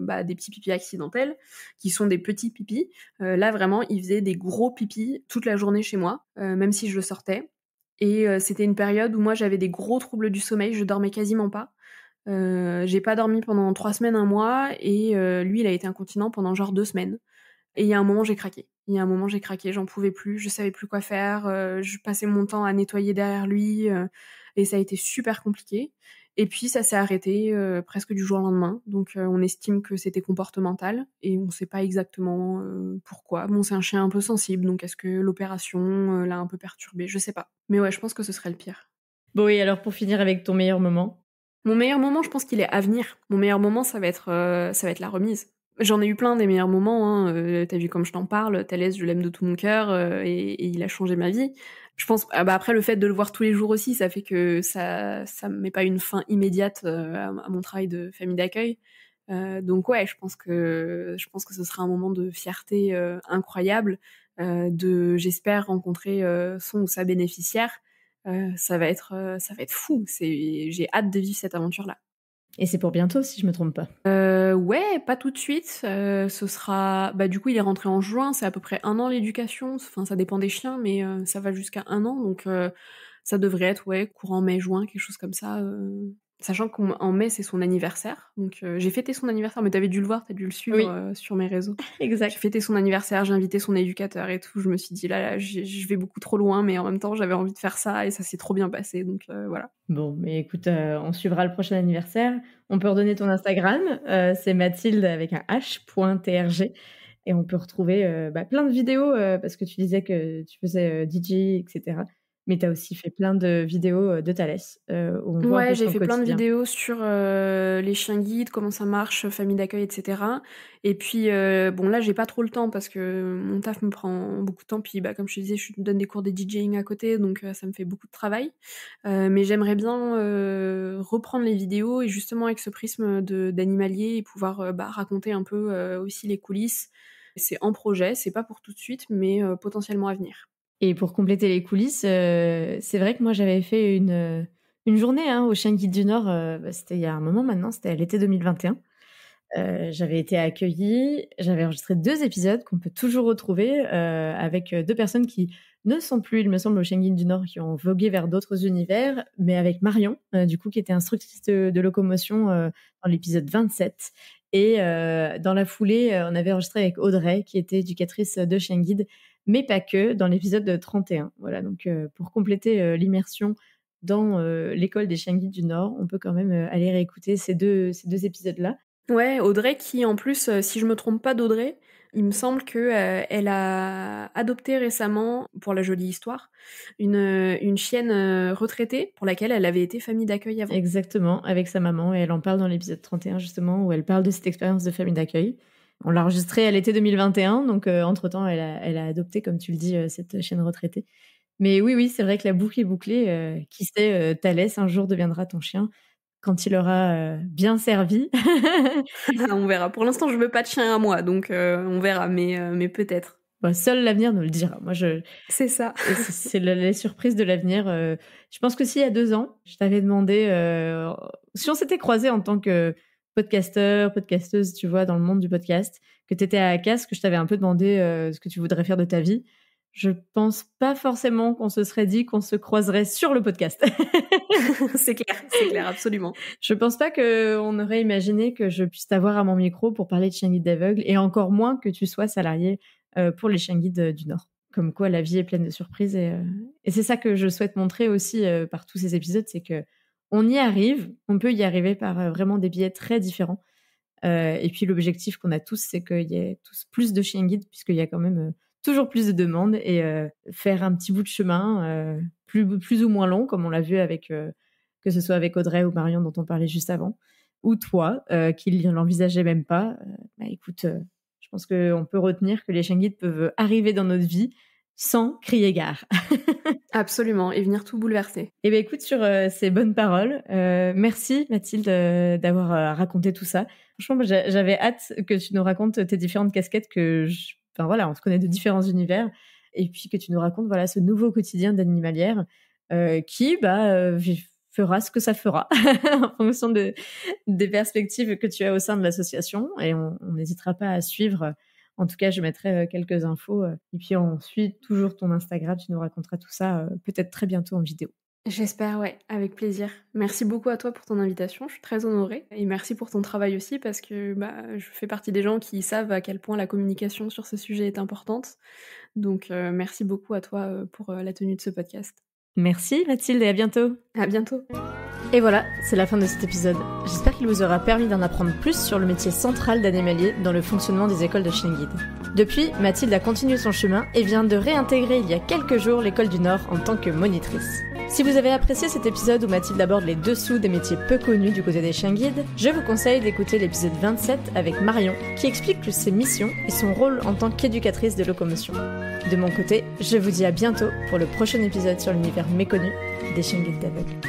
B: bah, des petits pipis accidentels, qui sont des petits pipis. là, vraiment, vraiment, il faisait des gros pipis toute la journée chez moi, euh, même si je le sortais. Et euh, c'était une période où moi j'avais des gros troubles du sommeil, je dormais quasiment pas. Euh, j'ai pas dormi pendant trois semaines, un mois, et lui il a été incontinent pendant genre deux semaines. Et il y a un moment j'ai craqué. Il y a un moment j'ai craqué, j'en pouvais plus, je savais plus quoi faire, je passais mon temps à nettoyer derrière lui, et ça a été super compliqué. Et puis ça s'est arrêté euh, presque du jour au lendemain. Donc euh, on estime que c'était comportemental et on ne sait pas exactement euh, pourquoi. Bon, c'est un chien un peu sensible, donc est-ce que l'opération l'a un peu perturbé Je sais pas. Mais ouais, je pense que ce serait le pire.
A: Bon, et alors pour finir avec ton meilleur moment
B: Mon meilleur moment, je pense qu'il est à venir. Mon meilleur moment, ça va être, ça va être la remise. J'en ai eu plein des meilleurs moments. Hein. Euh, t'as vu comme je t'en parle, Thalès, je l'aime de tout mon cœur euh, et, il a changé ma vie. Je pense, ah bah, après, le fait de le voir tous les jours aussi, ça fait que ça ne met pas une fin immédiate euh, à, mon travail de famille d'accueil. donc ouais, je pense que je pense que ce sera un moment de fierté incroyable. de j'espère rencontrer son ou sa bénéficiaire. ça va être ça va être fou. j'ai hâte de vivre cette aventure là. Et c'est
A: pour bientôt, si je me trompe pas. Euh,
B: ouais, pas tout de suite. Euh, ce sera, bah, du coup, il est rentré en juin. C'est à peu près un an l'éducation. Enfin, ça dépend des chiens, mais euh, ça va jusqu'à un an. Donc, ça devrait être ouais, courant mai-juin, quelque chose comme ça sachant qu'en mai, c'est son anniversaire. Donc, euh, j'ai fêté son anniversaire, mais t'avais dû le voir, t'as dû le suivre euh, sur mes réseaux. exact. J'ai fêté son anniversaire, j'ai invité son éducateur et tout. Je me suis dit, là, là je vais beaucoup trop loin, mais en même temps, j'avais envie de faire ça et ça s'est trop bien passé. Donc, euh, voilà.
A: Bon, mais écoute, on suivra le prochain anniversaire. On peut redonner ton Instagram. c'est Mathilde avec un H.trg. Et on peut retrouver bah, plein de vidéos parce que tu disais que tu faisais DJ, etc. Mais tu as aussi fait plein de vidéos de Thalès. ouais, j'ai fait plein de vidéos
B: sur les chiens guides, comment ça marche, famille d'accueil, etc. Et puis, bon, là, j'ai pas trop le temps parce que mon taf me prend beaucoup de temps. Puis, bah, comme je te disais, je donne des cours de DJing à côté, donc ça me fait beaucoup de travail. mais j'aimerais bien reprendre les vidéos et justement avec ce prisme d'animalier et pouvoir bah, raconter un peu aussi les coulisses. C'est en projet, c'est pas pour tout de suite, mais potentiellement à venir.
A: Et pour compléter les coulisses, euh, c'est vrai que moi j'avais fait une, euh, une journée hein, au Chien Guide du Nord, euh, bah, c'était il y a un moment maintenant, c'était l'été 2021. j'avais été accueillie, j'avais enregistré deux épisodes qu'on peut toujours retrouver avec deux personnes qui ne sont plus, il me semble, au Chien du Nord, qui ont vogué vers d'autres univers, mais avec Marion, du coup, qui était instructrice de, locomotion dans l'épisode 27, et dans la foulée, on avait enregistré avec Audrey, qui était éducatrice de Chien mais pas que, dans l'épisode 31. Euh, voilà, donc euh, pour compléter euh, l'immersion dans l'école des chiens guides du Nord, on peut quand même aller réécouter ces deux,
B: ces deux épisodes-là. Ouais, Audrey qui en plus, si je me trompe pas d'Audrey, il me semble que elle a adopté récemment, pour la jolie histoire, une, une chienne retraitée pour laquelle elle avait été famille d'accueil avant. Exactement, avec sa maman, et elle en parle dans
A: l'épisode 31 justement, où elle parle de cette expérience de famille d'accueil on l'a enregistrée à l'été 2021, donc euh, entre-temps, elle a, adopté, comme tu le dis, euh, cette chaîne retraitée. Mais oui, oui, c'est vrai que la boucle est bouclée. Euh, qui sait, Thalès, un jour, deviendra ton chien quand il aura bien servi.
B: on verra. Pour l'instant, je ne veux pas de chien à moi, donc on verra, mais,
A: mais peut-être. Bah, seul l'avenir nous le dira. Moi, je. C'est ça. c'est les surprises de l'avenir. je pense que s'il y a deux ans, je t'avais demandé si on s'était croisé en tant que podcasteur, podcasteuse, tu vois, dans le monde du podcast, que tu étais à ACAS, que je t'avais un peu demandé euh, ce que tu voudrais faire de ta vie, je pense pas forcément qu'on se serait dit qu'on se croiserait sur le podcast.
B: c'est clair, c'est
A: clair, absolument. Je pense pas qu'on aurait imaginé que je puisse t'avoir à mon micro pour parler de chien guide d'aveugle et encore moins que tu sois salarié euh, pour les chiens guides euh, du Nord. Comme quoi, la vie est pleine de surprises et c'est ça que je souhaite montrer aussi par tous ces épisodes, c'est que on y arrive, on peut y arriver par euh, vraiment des billets très différents. Euh, et puis l'objectif qu'on a tous, c'est qu'il y ait tous plus de chiens guides, puisqu'il y a quand même euh, toujours plus de demandes et faire un petit bout de chemin, plus, ou moins long, comme on l'a vu avec, que ce soit avec Audrey ou Marion dont on parlait juste avant, ou toi, qui ne l'envisageait même pas. Bah, écoute, je pense qu'on peut retenir que les chiens guides peuvent arriver dans notre vie, sans crier gare.
B: Absolument,
A: et venir tout bouleverser. Eh bien écoute, sur euh, ces bonnes paroles, euh, merci Mathilde euh, d'avoir raconté tout ça. Franchement, j'avais hâte que tu nous racontes tes différentes casquettes que... Enfin voilà, on se connaît de différents univers, et puis que tu nous racontes voilà ce nouveau quotidien d'animalière qui bah, fera ce que ça fera en fonction des perspectives que tu as au sein de l'association, et on n'hésitera pas à suivre en tout cas, je mettrai quelques infos. et puis, on suit toujours ton Instagram. Tu nous raconteras tout ça peut-être très bientôt en vidéo.
B: J'espère, ouais, avec plaisir. Merci beaucoup à toi pour ton invitation, je suis très honorée. Et merci pour ton travail aussi, parce que bah, je fais partie des gens qui savent à quel point la communication sur ce sujet est importante. Donc, merci beaucoup à toi pour la tenue de ce podcast. Merci Mathilde et à bientôt. À bientôt.
A: Et voilà, c'est la fin de cet épisode. J'espère qu'il vous aura permis d'en apprendre plus sur le métier central d'animalier dans le fonctionnement des écoles de chien-guide. Depuis, Mathilde a continué son chemin et vient de réintégrer il y a quelques jours l'école du Nord en tant que monitrice. Si vous avez apprécié cet épisode où Mathilde aborde les dessous des métiers peu connus du côté des chiens guides, je vous conseille d'écouter l'épisode 27 avec Marion, qui explique ses missions et son rôle en tant qu'éducatrice de locomotion. De mon côté, je vous dis à bientôt pour le prochain épisode sur l'univers méconnu des chien guides d'aveugle.